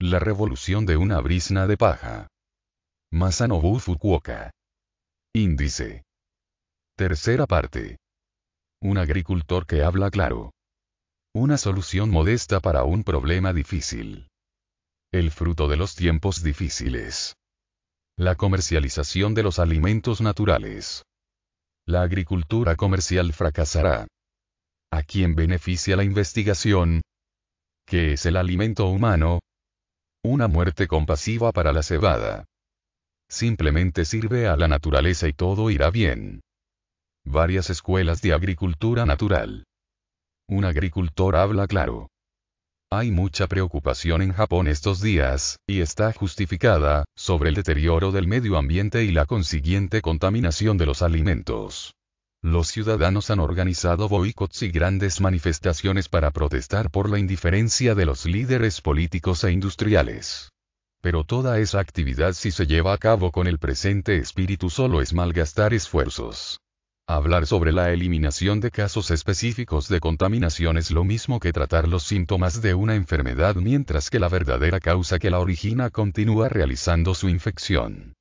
La revolución de una brisna de paja. Masanobu Fukuoka. Índice. Tercera parte. Un agricultor que habla claro. Una solución modesta para un problema difícil. El fruto de los tiempos difíciles. La comercialización de los alimentos naturales. La agricultura comercial fracasará. ¿A quién beneficia la investigación? ¿Qué es el alimento humano? una muerte compasiva para la cebada. Simplemente sirve a la naturaleza y todo irá bien. Varias escuelas de agricultura natural. Un agricultor habla claro. Hay mucha preocupación en Japón estos días, y está justificada, sobre el deterioro del medio ambiente y la consiguiente contaminación de los alimentos. Los ciudadanos han organizado boicots y grandes manifestaciones para protestar por la indiferencia de los líderes políticos e industriales. Pero toda esa actividad si se lleva a cabo con el presente espíritu solo es malgastar esfuerzos. Hablar sobre la eliminación de casos específicos de contaminación es lo mismo que tratar los síntomas de una enfermedad mientras que la verdadera causa que la origina continúa realizando su infección.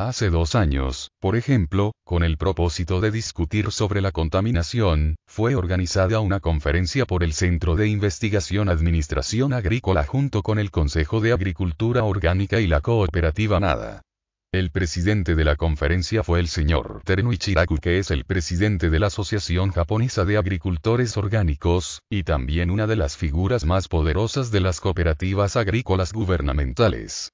Hace dos años, por ejemplo, con el propósito de discutir sobre la contaminación, fue organizada una conferencia por el Centro de Investigación Administración Agrícola junto con el Consejo de Agricultura Orgánica y la Cooperativa Nada. El presidente de la conferencia fue el señor Terenuichiraku que es el presidente de la Asociación Japonesa de Agricultores Orgánicos, y también una de las figuras más poderosas de las cooperativas agrícolas gubernamentales.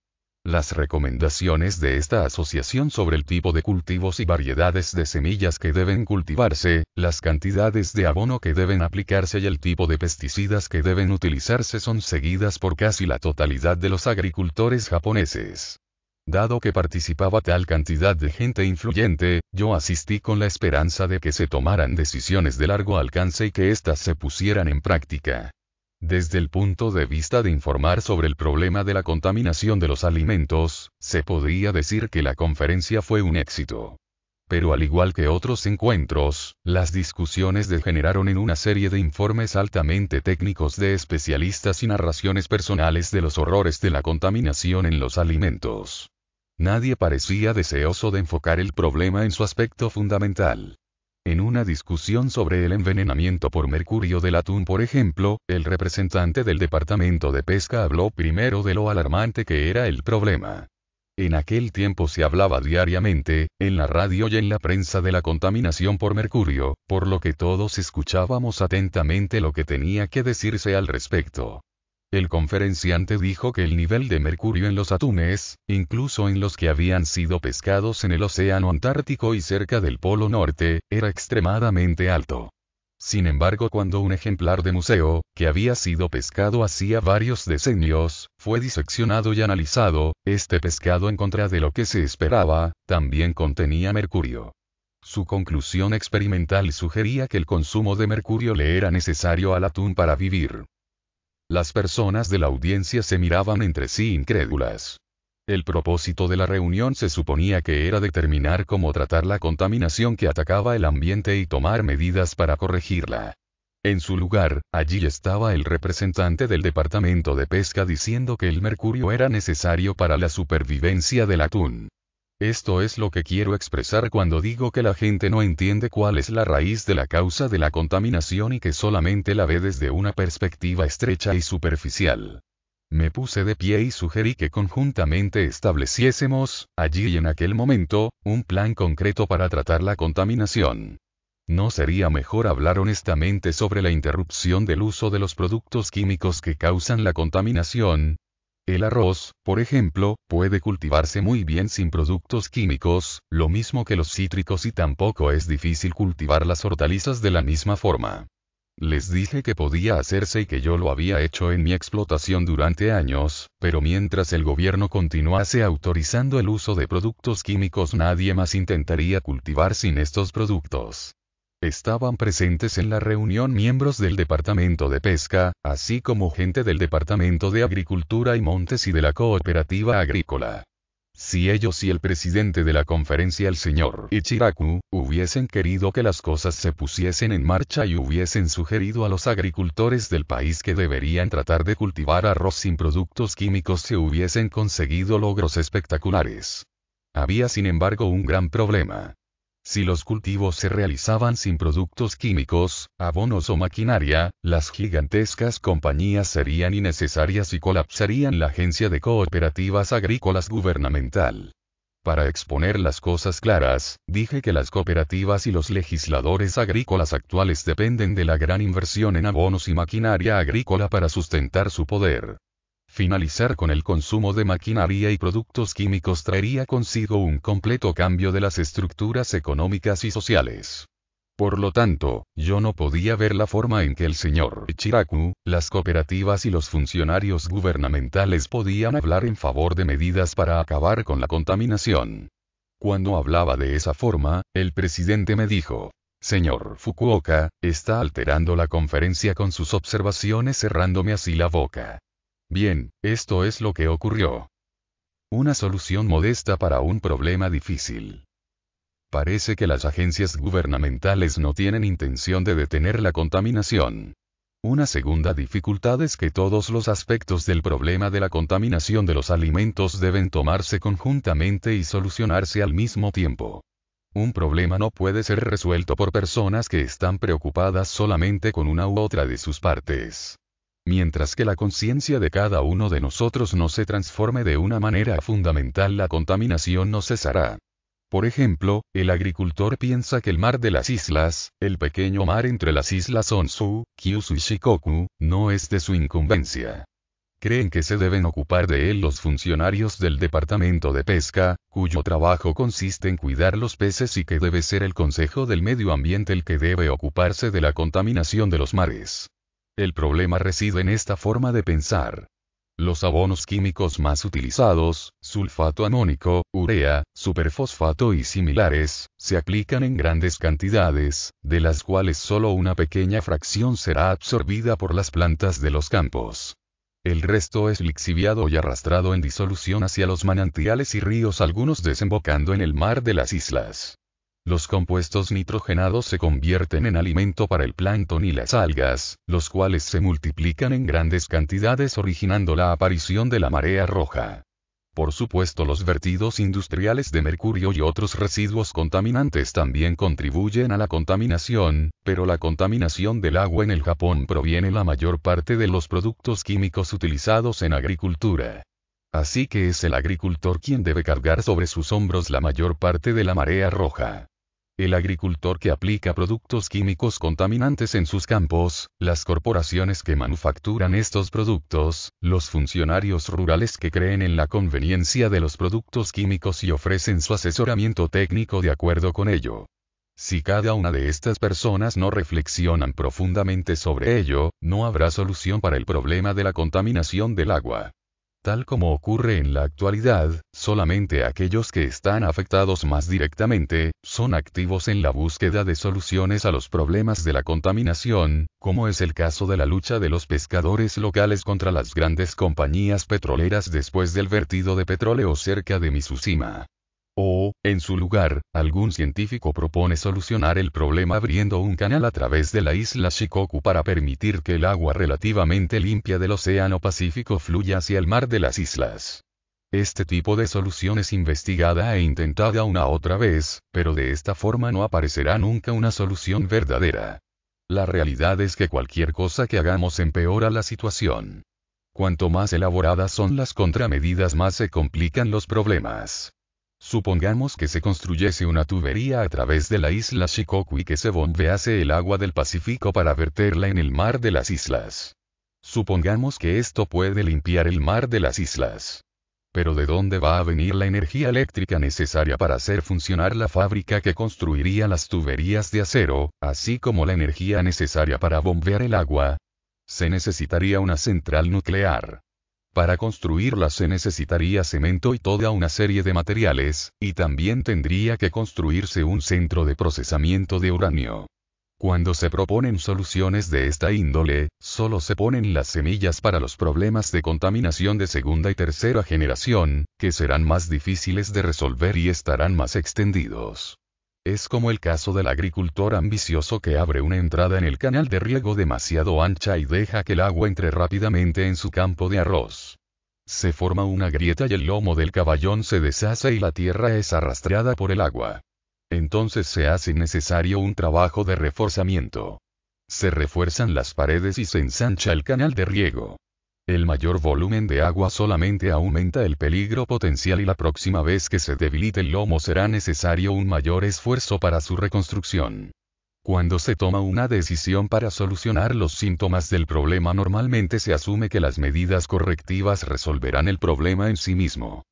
Las recomendaciones de esta asociación sobre el tipo de cultivos y variedades de semillas que deben cultivarse, las cantidades de abono que deben aplicarse y el tipo de pesticidas que deben utilizarse son seguidas por casi la totalidad de los agricultores japoneses. Dado que participaba tal cantidad de gente influyente, yo asistí con la esperanza de que se tomaran decisiones de largo alcance y que éstas se pusieran en práctica. Desde el punto de vista de informar sobre el problema de la contaminación de los alimentos, se podría decir que la conferencia fue un éxito. Pero al igual que otros encuentros, las discusiones degeneraron en una serie de informes altamente técnicos de especialistas y narraciones personales de los horrores de la contaminación en los alimentos. Nadie parecía deseoso de enfocar el problema en su aspecto fundamental. En una discusión sobre el envenenamiento por mercurio del atún, por ejemplo, el representante del Departamento de Pesca habló primero de lo alarmante que era el problema. En aquel tiempo se hablaba diariamente, en la radio y en la prensa de la contaminación por mercurio, por lo que todos escuchábamos atentamente lo que tenía que decirse al respecto. El conferenciante dijo que el nivel de mercurio en los atunes, incluso en los que habían sido pescados en el Océano Antártico y cerca del Polo Norte, era extremadamente alto. Sin embargo, cuando un ejemplar de museo, que había sido pescado hacía varios decenios, fue diseccionado y analizado, este pescado en contra de lo que se esperaba, también contenía mercurio. Su conclusión experimental sugería que el consumo de mercurio le era necesario al atún para vivir. Las personas de la audiencia se miraban entre sí incrédulas. El propósito de la reunión se suponía que era determinar cómo tratar la contaminación que atacaba el ambiente y tomar medidas para corregirla. En su lugar, allí estaba el representante del Departamento de Pesca diciendo que el mercurio era necesario para la supervivencia del atún. Esto es lo que quiero expresar cuando digo que la gente no entiende cuál es la raíz de la causa de la contaminación y que solamente la ve desde una perspectiva estrecha y superficial. Me puse de pie y sugerí que conjuntamente estableciésemos, allí y en aquel momento, un plan concreto para tratar la contaminación. ¿No sería mejor hablar honestamente sobre la interrupción del uso de los productos químicos que causan la contaminación, el arroz, por ejemplo, puede cultivarse muy bien sin productos químicos, lo mismo que los cítricos y tampoco es difícil cultivar las hortalizas de la misma forma. Les dije que podía hacerse y que yo lo había hecho en mi explotación durante años, pero mientras el gobierno continuase autorizando el uso de productos químicos nadie más intentaría cultivar sin estos productos. Estaban presentes en la reunión miembros del Departamento de Pesca, así como gente del Departamento de Agricultura y Montes y de la Cooperativa Agrícola. Si ellos y el presidente de la conferencia, el señor Ichiraku, hubiesen querido que las cosas se pusiesen en marcha y hubiesen sugerido a los agricultores del país que deberían tratar de cultivar arroz sin productos químicos, se hubiesen conseguido logros espectaculares. Había sin embargo un gran problema. Si los cultivos se realizaban sin productos químicos, abonos o maquinaria, las gigantescas compañías serían innecesarias y colapsarían la agencia de cooperativas agrícolas gubernamental. Para exponer las cosas claras, dije que las cooperativas y los legisladores agrícolas actuales dependen de la gran inversión en abonos y maquinaria agrícola para sustentar su poder. Finalizar con el consumo de maquinaria y productos químicos traería consigo un completo cambio de las estructuras económicas y sociales. Por lo tanto, yo no podía ver la forma en que el señor Chiraku, las cooperativas y los funcionarios gubernamentales podían hablar en favor de medidas para acabar con la contaminación. Cuando hablaba de esa forma, el presidente me dijo, Señor Fukuoka, está alterando la conferencia con sus observaciones cerrándome así la boca. Bien, esto es lo que ocurrió. Una solución modesta para un problema difícil. Parece que las agencias gubernamentales no tienen intención de detener la contaminación. Una segunda dificultad es que todos los aspectos del problema de la contaminación de los alimentos deben tomarse conjuntamente y solucionarse al mismo tiempo. Un problema no puede ser resuelto por personas que están preocupadas solamente con una u otra de sus partes mientras que la conciencia de cada uno de nosotros no se transforme de una manera fundamental la contaminación no cesará. Por ejemplo, el agricultor piensa que el mar de las islas, el pequeño mar entre las islas Honshu, Kyushu y Shikoku, no es de su incumbencia. Creen que se deben ocupar de él los funcionarios del Departamento de Pesca, cuyo trabajo consiste en cuidar los peces y que debe ser el Consejo del Medio Ambiente el que debe ocuparse de la contaminación de los mares. El problema reside en esta forma de pensar. Los abonos químicos más utilizados, sulfato amónico, urea, superfosfato y similares, se aplican en grandes cantidades, de las cuales solo una pequeña fracción será absorbida por las plantas de los campos. El resto es lixiviado y arrastrado en disolución hacia los manantiales y ríos, algunos desembocando en el mar de las islas. Los compuestos nitrogenados se convierten en alimento para el plancton y las algas, los cuales se multiplican en grandes cantidades originando la aparición de la marea roja. Por supuesto los vertidos industriales de mercurio y otros residuos contaminantes también contribuyen a la contaminación, pero la contaminación del agua en el Japón proviene la mayor parte de los productos químicos utilizados en agricultura. Así que es el agricultor quien debe cargar sobre sus hombros la mayor parte de la marea roja el agricultor que aplica productos químicos contaminantes en sus campos, las corporaciones que manufacturan estos productos, los funcionarios rurales que creen en la conveniencia de los productos químicos y ofrecen su asesoramiento técnico de acuerdo con ello. Si cada una de estas personas no reflexionan profundamente sobre ello, no habrá solución para el problema de la contaminación del agua. Tal como ocurre en la actualidad, solamente aquellos que están afectados más directamente, son activos en la búsqueda de soluciones a los problemas de la contaminación, como es el caso de la lucha de los pescadores locales contra las grandes compañías petroleras después del vertido de petróleo cerca de Misusima. O, en su lugar, algún científico propone solucionar el problema abriendo un canal a través de la isla Shikoku para permitir que el agua relativamente limpia del Océano Pacífico fluya hacia el mar de las islas. Este tipo de solución es investigada e intentada una otra vez, pero de esta forma no aparecerá nunca una solución verdadera. La realidad es que cualquier cosa que hagamos empeora la situación. Cuanto más elaboradas son las contramedidas, más se complican los problemas. Supongamos que se construyese una tubería a través de la isla Shikoku y que se bombease el agua del Pacífico para verterla en el mar de las islas. Supongamos que esto puede limpiar el mar de las islas. Pero ¿de dónde va a venir la energía eléctrica necesaria para hacer funcionar la fábrica que construiría las tuberías de acero, así como la energía necesaria para bombear el agua? Se necesitaría una central nuclear. Para construirla se necesitaría cemento y toda una serie de materiales, y también tendría que construirse un centro de procesamiento de uranio. Cuando se proponen soluciones de esta índole, solo se ponen las semillas para los problemas de contaminación de segunda y tercera generación, que serán más difíciles de resolver y estarán más extendidos. Es como el caso del agricultor ambicioso que abre una entrada en el canal de riego demasiado ancha y deja que el agua entre rápidamente en su campo de arroz. Se forma una grieta y el lomo del caballón se deshace y la tierra es arrastrada por el agua. Entonces se hace necesario un trabajo de reforzamiento. Se refuerzan las paredes y se ensancha el canal de riego. El mayor volumen de agua solamente aumenta el peligro potencial y la próxima vez que se debilite el lomo será necesario un mayor esfuerzo para su reconstrucción. Cuando se toma una decisión para solucionar los síntomas del problema normalmente se asume que las medidas correctivas resolverán el problema en sí mismo.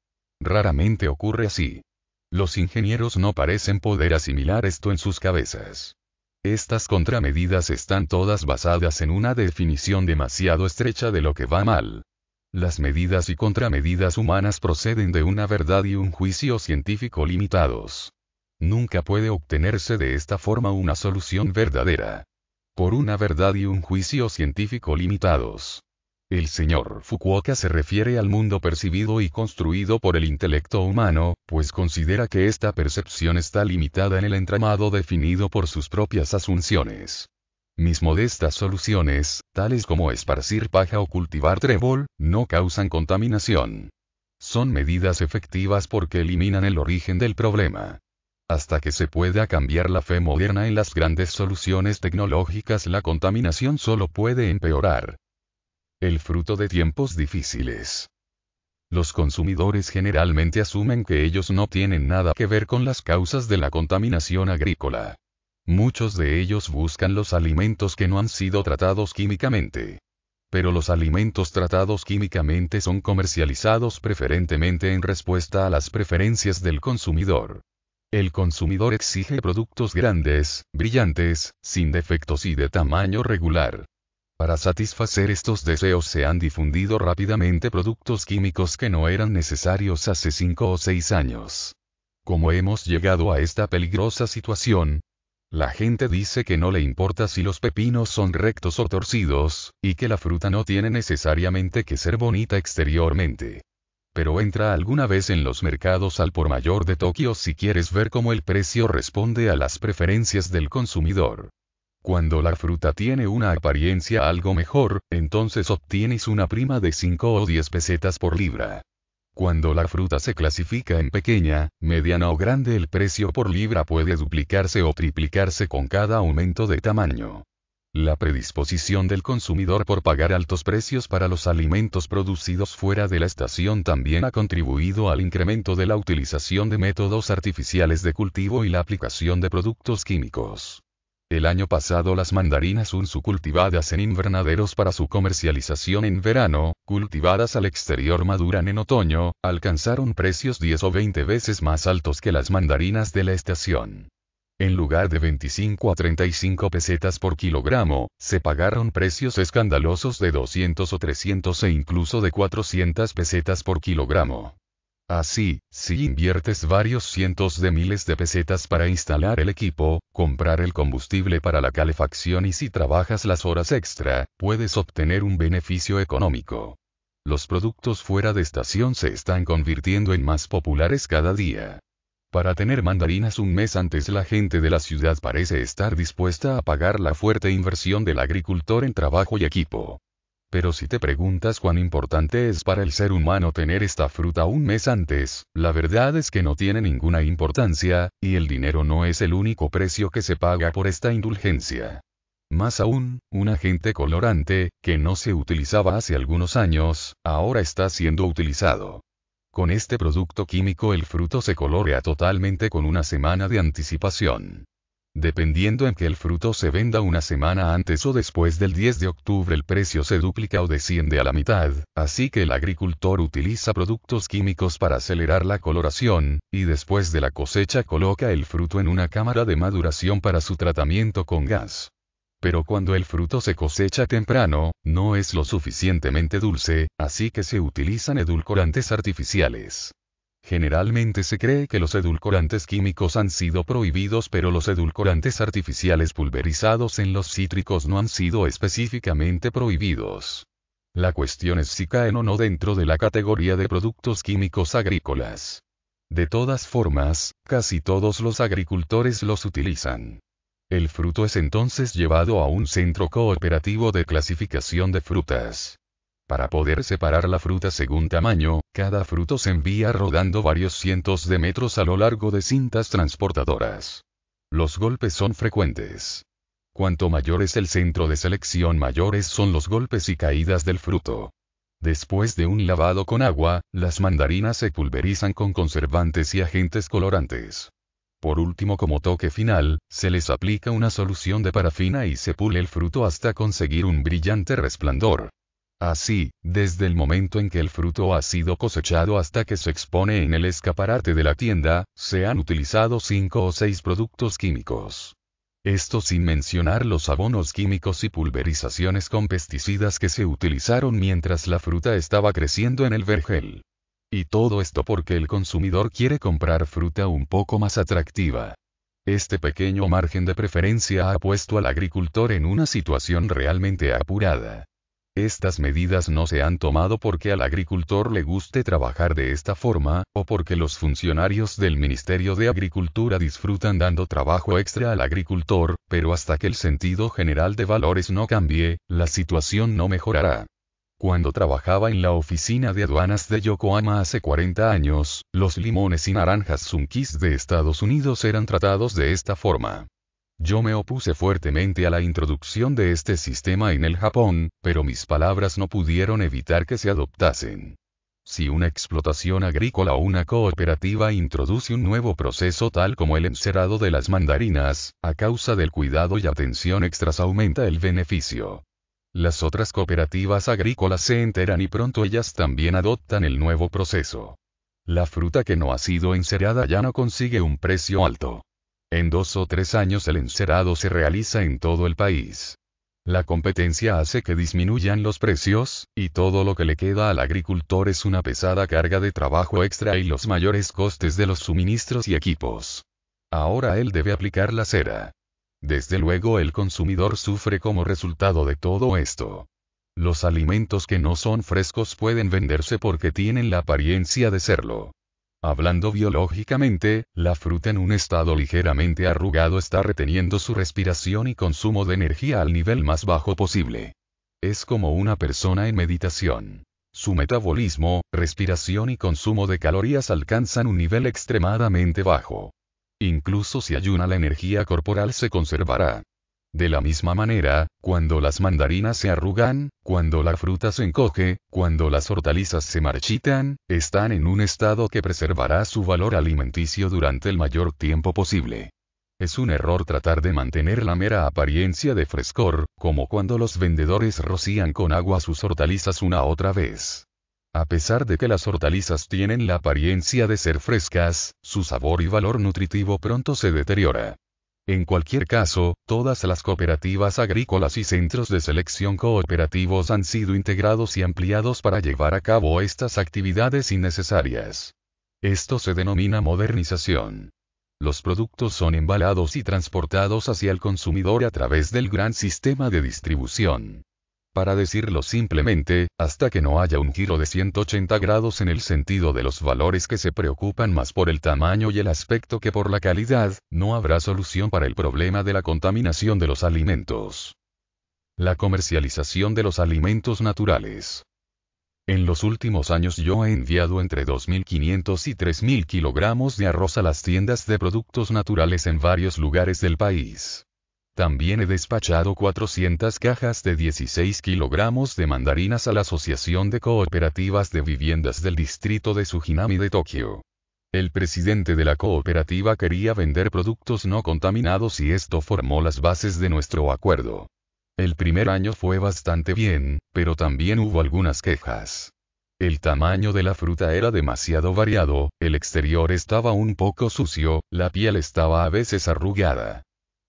Raramente ocurre así. Los ingenieros no parecen poder asimilar esto en sus cabezas. Estas contramedidas están todas basadas en una definición demasiado estrecha de lo que va mal. Las medidas y contramedidas humanas proceden de una verdad y un juicio científico limitados. Nunca puede obtenerse de esta forma una solución verdadera. Por una verdad y un juicio científico limitados. El señor Fukuoka se refiere al mundo percibido y construido por el intelecto humano, pues considera que esta percepción está limitada en el entramado definido por sus propias asunciones. Mis modestas soluciones, tales como esparcir paja o cultivar trébol, no causan contaminación. Son medidas efectivas porque eliminan el origen del problema. Hasta que se pueda cambiar la fe moderna en las grandes soluciones tecnológicas, la contaminación solo puede empeorar el fruto de tiempos difíciles. Los consumidores generalmente asumen que ellos no tienen nada que ver con las causas de la contaminación agrícola. Muchos de ellos buscan los alimentos que no han sido tratados químicamente. Pero los alimentos tratados químicamente son comercializados preferentemente en respuesta a las preferencias del consumidor. El consumidor exige productos grandes, brillantes, sin defectos y de tamaño regular. Para satisfacer estos deseos se han difundido rápidamente productos químicos que no eran necesarios hace 5 o 6 años. ¿Cómo hemos llegado a esta peligrosa situación, la gente dice que no le importa si los pepinos son rectos o torcidos, y que la fruta no tiene necesariamente que ser bonita exteriormente. Pero entra alguna vez en los mercados al por mayor de Tokio si quieres ver cómo el precio responde a las preferencias del consumidor. Cuando la fruta tiene una apariencia algo mejor, entonces obtienes una prima de 5 o 10 pesetas por libra. Cuando la fruta se clasifica en pequeña, mediana o grande el precio por libra puede duplicarse o triplicarse con cada aumento de tamaño. La predisposición del consumidor por pagar altos precios para los alimentos producidos fuera de la estación también ha contribuido al incremento de la utilización de métodos artificiales de cultivo y la aplicación de productos químicos. El año pasado las mandarinas unzu cultivadas en invernaderos para su comercialización en verano, cultivadas al exterior maduran en otoño, alcanzaron precios 10 o 20 veces más altos que las mandarinas de la estación. En lugar de 25 a 35 pesetas por kilogramo, se pagaron precios escandalosos de 200 o 300 e incluso de 400 pesetas por kilogramo. Así, si inviertes varios cientos de miles de pesetas para instalar el equipo, comprar el combustible para la calefacción y si trabajas las horas extra, puedes obtener un beneficio económico. Los productos fuera de estación se están convirtiendo en más populares cada día. Para tener mandarinas un mes antes la gente de la ciudad parece estar dispuesta a pagar la fuerte inversión del agricultor en trabajo y equipo. Pero si te preguntas cuán importante es para el ser humano tener esta fruta un mes antes, la verdad es que no tiene ninguna importancia, y el dinero no es el único precio que se paga por esta indulgencia. Más aún, un agente colorante, que no se utilizaba hace algunos años, ahora está siendo utilizado. Con este producto químico el fruto se colorea totalmente con una semana de anticipación. Dependiendo en que el fruto se venda una semana antes o después del 10 de octubre el precio se duplica o desciende a la mitad, así que el agricultor utiliza productos químicos para acelerar la coloración, y después de la cosecha coloca el fruto en una cámara de maduración para su tratamiento con gas pero cuando el fruto se cosecha temprano, no es lo suficientemente dulce, así que se utilizan edulcorantes artificiales. Generalmente se cree que los edulcorantes químicos han sido prohibidos pero los edulcorantes artificiales pulverizados en los cítricos no han sido específicamente prohibidos. La cuestión es si caen o no dentro de la categoría de productos químicos agrícolas. De todas formas, casi todos los agricultores los utilizan. El fruto es entonces llevado a un centro cooperativo de clasificación de frutas. Para poder separar la fruta según tamaño, cada fruto se envía rodando varios cientos de metros a lo largo de cintas transportadoras. Los golpes son frecuentes. Cuanto mayor es el centro de selección, mayores son los golpes y caídas del fruto. Después de un lavado con agua, las mandarinas se pulverizan con conservantes y agentes colorantes. Por último, como toque final, se les aplica una solución de parafina y se pule el fruto hasta conseguir un brillante resplandor. Así, desde el momento en que el fruto ha sido cosechado hasta que se expone en el escaparate de la tienda, se han utilizado cinco o seis productos químicos. Esto sin mencionar los abonos químicos y pulverizaciones con pesticidas que se utilizaron mientras la fruta estaba creciendo en el vergel. Y todo esto porque el consumidor quiere comprar fruta un poco más atractiva. Este pequeño margen de preferencia ha puesto al agricultor en una situación realmente apurada. Estas medidas no se han tomado porque al agricultor le guste trabajar de esta forma, o porque los funcionarios del Ministerio de Agricultura disfrutan dando trabajo extra al agricultor, pero hasta que el sentido general de valores no cambie, la situación no mejorará. Cuando trabajaba en la oficina de aduanas de Yokohama hace 40 años, los limones y naranjas sunkis de Estados Unidos eran tratados de esta forma. Yo me opuse fuertemente a la introducción de este sistema en el Japón, pero mis palabras no pudieron evitar que se adoptasen. Si una explotación agrícola o una cooperativa introduce un nuevo proceso tal como el encerado de las mandarinas, a causa del cuidado y atención extras aumenta el beneficio. Las otras cooperativas agrícolas se enteran y pronto ellas también adoptan el nuevo proceso. La fruta que no ha sido encerada ya no consigue un precio alto. En dos o tres años el encerado se realiza en todo el país. La competencia hace que disminuyan los precios, y todo lo que le queda al agricultor es una pesada carga de trabajo extra y los mayores costes de los suministros y equipos. Ahora él debe aplicar la cera. Desde luego el consumidor sufre como resultado de todo esto. Los alimentos que no son frescos pueden venderse porque tienen la apariencia de serlo. Hablando biológicamente, la fruta en un estado ligeramente arrugado está reteniendo su respiración y consumo de energía al nivel más bajo posible. Es como una persona en meditación. Su metabolismo, respiración y consumo de calorías alcanzan un nivel extremadamente bajo. Incluso si ayuna la energía corporal se conservará. De la misma manera, cuando las mandarinas se arrugan, cuando la fruta se encoge, cuando las hortalizas se marchitan, están en un estado que preservará su valor alimenticio durante el mayor tiempo posible. Es un error tratar de mantener la mera apariencia de frescor, como cuando los vendedores rocían con agua sus hortalizas una otra vez. A pesar de que las hortalizas tienen la apariencia de ser frescas, su sabor y valor nutritivo pronto se deteriora. En cualquier caso, todas las cooperativas agrícolas y centros de selección cooperativos han sido integrados y ampliados para llevar a cabo estas actividades innecesarias. Esto se denomina modernización. Los productos son embalados y transportados hacia el consumidor a través del gran sistema de distribución. Para decirlo simplemente, hasta que no haya un giro de 180 grados en el sentido de los valores que se preocupan más por el tamaño y el aspecto que por la calidad, no habrá solución para el problema de la contaminación de los alimentos. La comercialización de los alimentos naturales. En los últimos años yo he enviado entre 2.500 y 3.000 kilogramos de arroz a las tiendas de productos naturales en varios lugares del país. También he despachado 400 cajas de 16 kilogramos de mandarinas a la Asociación de Cooperativas de Viviendas del distrito de Suginami de Tokio. El presidente de la cooperativa quería vender productos no contaminados y esto formó las bases de nuestro acuerdo. El primer año fue bastante bien, pero también hubo algunas quejas. El tamaño de la fruta era demasiado variado, el exterior estaba un poco sucio, la piel estaba a veces arrugada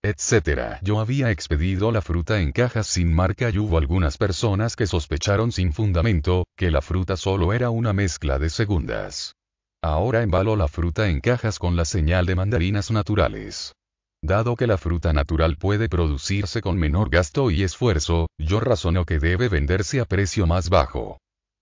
etc. Yo había expedido la fruta en cajas sin marca y hubo algunas personas que sospecharon sin fundamento, que la fruta solo era una mezcla de segundas. Ahora embalo la fruta en cajas con la señal de mandarinas naturales. Dado que la fruta natural puede producirse con menor gasto y esfuerzo, yo razono que debe venderse a precio más bajo.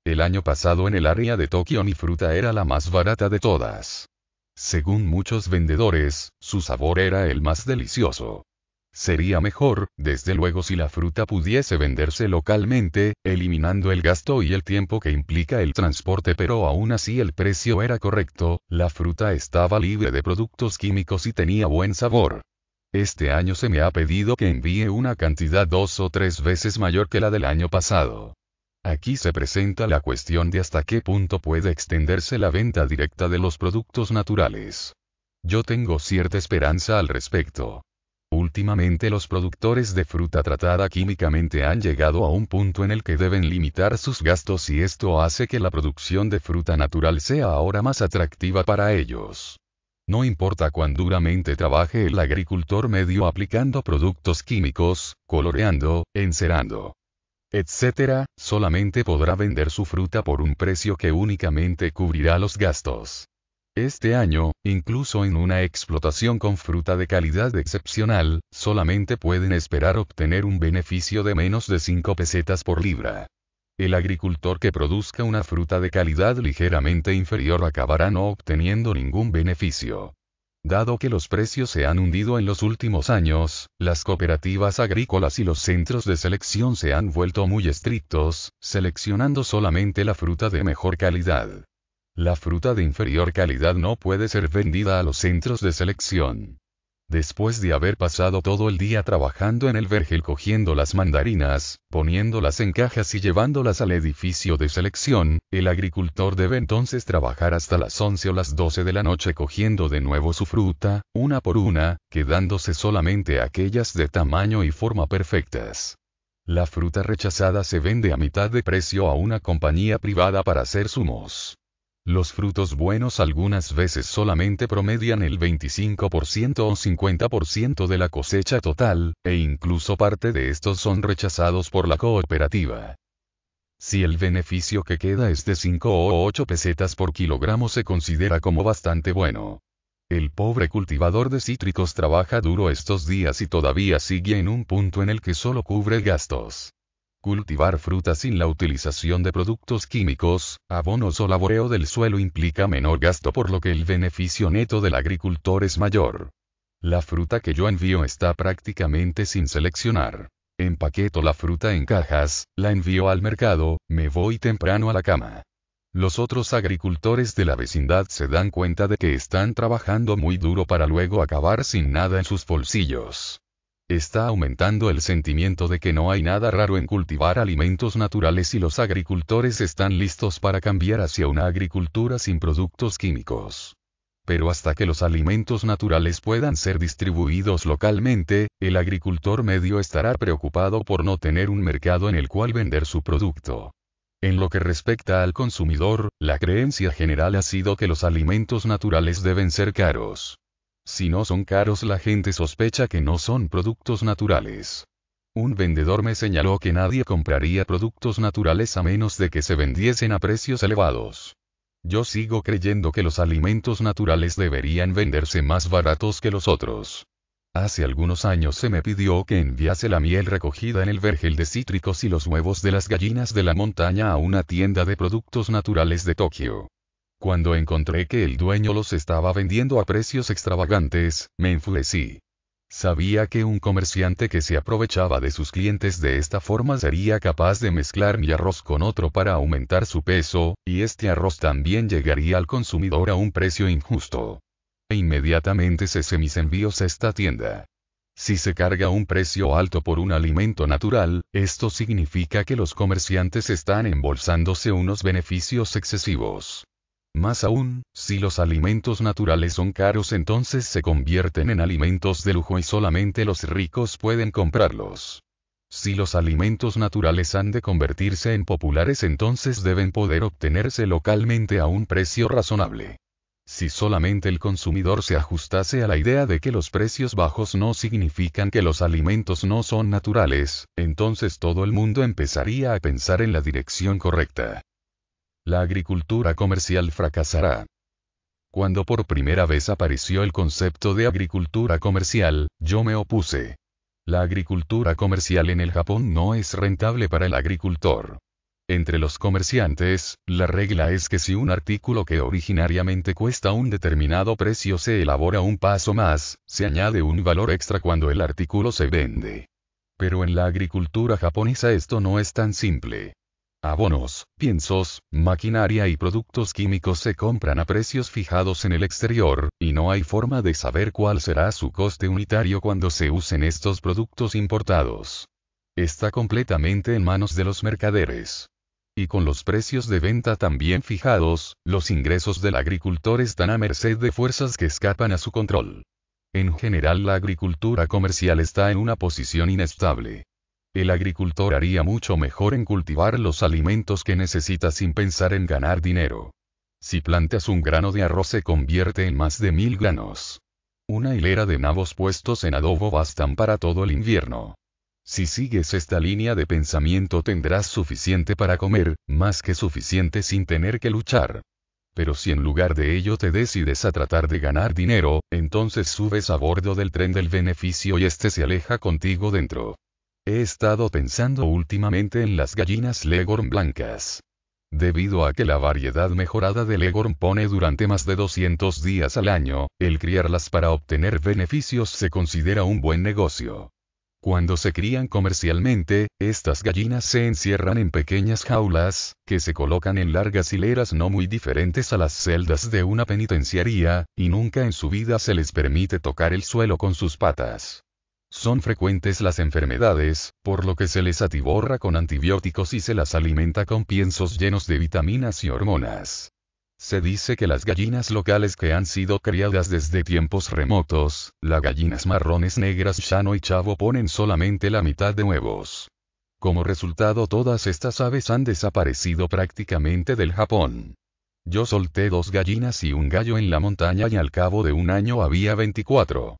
El año pasado en el área de Tokio mi fruta era la más barata de todas. Según muchos vendedores, su sabor era el más delicioso. Sería mejor, desde luego, si la fruta pudiese venderse localmente, eliminando el gasto y el tiempo que implica el transporte, pero aún así el precio era correcto, la fruta estaba libre de productos químicos y tenía buen sabor. Este año se me ha pedido que envíe una cantidad dos o tres veces mayor que la del año pasado. Aquí se presenta la cuestión de hasta qué punto puede extenderse la venta directa de los productos naturales. Yo tengo cierta esperanza al respecto. Últimamente los productores de fruta tratada químicamente han llegado a un punto en el que deben limitar sus gastos y esto hace que la producción de fruta natural sea ahora más atractiva para ellos. No importa cuán duramente trabaje el agricultor medio aplicando productos químicos, coloreando, encerando. Etcétera, solamente podrá vender su fruta por un precio que únicamente cubrirá los gastos. Este año, incluso en una explotación con fruta de calidad excepcional, solamente pueden esperar obtener un beneficio de menos de 5 pesetas por libra. El agricultor que produzca una fruta de calidad ligeramente inferior acabará no obteniendo ningún beneficio. Dado que los precios se han hundido en los últimos años, las cooperativas agrícolas y los centros de selección se han vuelto muy estrictos, seleccionando solamente la fruta de mejor calidad. La fruta de inferior calidad no puede ser vendida a los centros de selección. Después de haber pasado todo el día trabajando en el vergel cogiendo las mandarinas, poniéndolas en cajas y llevándolas al edificio de selección, el agricultor debe entonces trabajar hasta las 11 o las 12 de la noche cogiendo de nuevo su fruta, una por una, quedándose solamente aquellas de tamaño y forma perfectas. La fruta rechazada se vende a mitad de precio a una compañía privada para hacer zumos. Los frutos buenos algunas veces solamente promedian el 25% o 50% de la cosecha total, e incluso parte de estos son rechazados por la cooperativa. Si el beneficio que queda es de 5 o 8 pesetas por kilogramo se considera como bastante bueno. El pobre cultivador de cítricos trabaja duro estos días y todavía sigue en un punto en el que solo cubre gastos. Cultivar fruta sin la utilización de productos químicos, abonos o laboreo del suelo implica menor gasto por lo que el beneficio neto del agricultor es mayor. La fruta que yo envío está prácticamente sin seleccionar. Empaqueto la fruta en cajas, la envío al mercado, me voy temprano a la cama. Los otros agricultores de la vecindad se dan cuenta de que están trabajando muy duro para luego acabar sin nada en sus bolsillos. Está aumentando el sentimiento de que no hay nada raro en cultivar alimentos naturales y los agricultores están listos para cambiar hacia una agricultura sin productos químicos pero hasta que los alimentos naturales puedan ser distribuidos localmente, el agricultor medio estará preocupado por no tener un mercado en el cual vender su producto. En lo que respecta al consumidor, la creencia general ha sido que los alimentos naturales deben ser caros. Si no son caros la gente sospecha que no son productos naturales. Un vendedor me señaló que nadie compraría productos naturales a menos de que se vendiesen a precios elevados. Yo sigo creyendo que los alimentos naturales deberían venderse más baratos que los otros. Hace algunos años se me pidió que enviase la miel recogida en el vergel de cítricos y los huevos de las gallinas de la montaña a una tienda de productos naturales de Tokio. Cuando encontré que el dueño los estaba vendiendo a precios extravagantes, me enfurecí. Sabía que un comerciante que se aprovechaba de sus clientes de esta forma sería capaz de mezclar mi arroz con otro para aumentar su peso, y este arroz también llegaría al consumidor a un precio injusto. E inmediatamente cesé mis envíos a esta tienda. Si se carga un precio alto por un alimento natural, esto significa que los comerciantes están embolsándose unos beneficios excesivos. Más aún, si los alimentos naturales son caros entonces se convierten en alimentos de lujo y solamente los ricos pueden comprarlos. Si los alimentos naturales han de convertirse en populares entonces deben poder obtenerse localmente a un precio razonable. Si solamente el consumidor se ajustase a la idea de que los precios bajos no significan que los alimentos no son naturales, entonces todo el mundo empezaría a pensar en la dirección correcta. La agricultura comercial fracasará. Cuando por primera vez apareció el concepto de agricultura comercial, yo me opuse. La agricultura comercial en el Japón no es rentable para el agricultor. Entre los comerciantes, la regla es que si un artículo que originariamente cuesta un determinado precio se elabora un paso más, se añade un valor extra cuando el artículo se vende. Pero en la agricultura japonesa esto no es tan simple. Abonos, piensos, maquinaria y productos químicos se compran a precios fijados en el exterior, y no hay forma de saber cuál será su coste unitario cuando se usen estos productos importados. Está completamente en manos de los mercaderes. Y con los precios de venta también fijados, los ingresos del agricultor están a merced de fuerzas que escapan a su control. En general la agricultura comercial está en una posición inestable. El agricultor haría mucho mejor en cultivar los alimentos que necesita sin pensar en ganar dinero. Si plantas un grano de arroz se convierte en más de mil granos. Una hilera de nabos puestos en adobo bastan para todo el invierno. Si sigues esta línea de pensamiento tendrás suficiente para comer, más que suficiente sin tener que luchar. Pero si en lugar de ello te decides a tratar de ganar dinero, entonces subes a bordo del tren del beneficio y este se aleja contigo dentro. He estado pensando últimamente en las gallinas Legorn blancas. Debido a que la variedad mejorada de Legorn pone durante más de 200 días al año, el criarlas para obtener beneficios se considera un buen negocio. Cuando se crían comercialmente, estas gallinas se encierran en pequeñas jaulas, que se colocan en largas hileras no muy diferentes a las celdas de una penitenciaría, y nunca en su vida se les permite tocar el suelo con sus patas. Son frecuentes las enfermedades, por lo que se les atiborra con antibióticos y se las alimenta con piensos llenos de vitaminas y hormonas. Se dice que las gallinas locales que han sido criadas desde tiempos remotos, las gallinas marrones negras llano y chavo ponen solamente la mitad de huevos. Como resultado todas estas aves han desaparecido prácticamente del Japón. Yo solté dos gallinas y un gallo en la montaña y al cabo de un año había 24.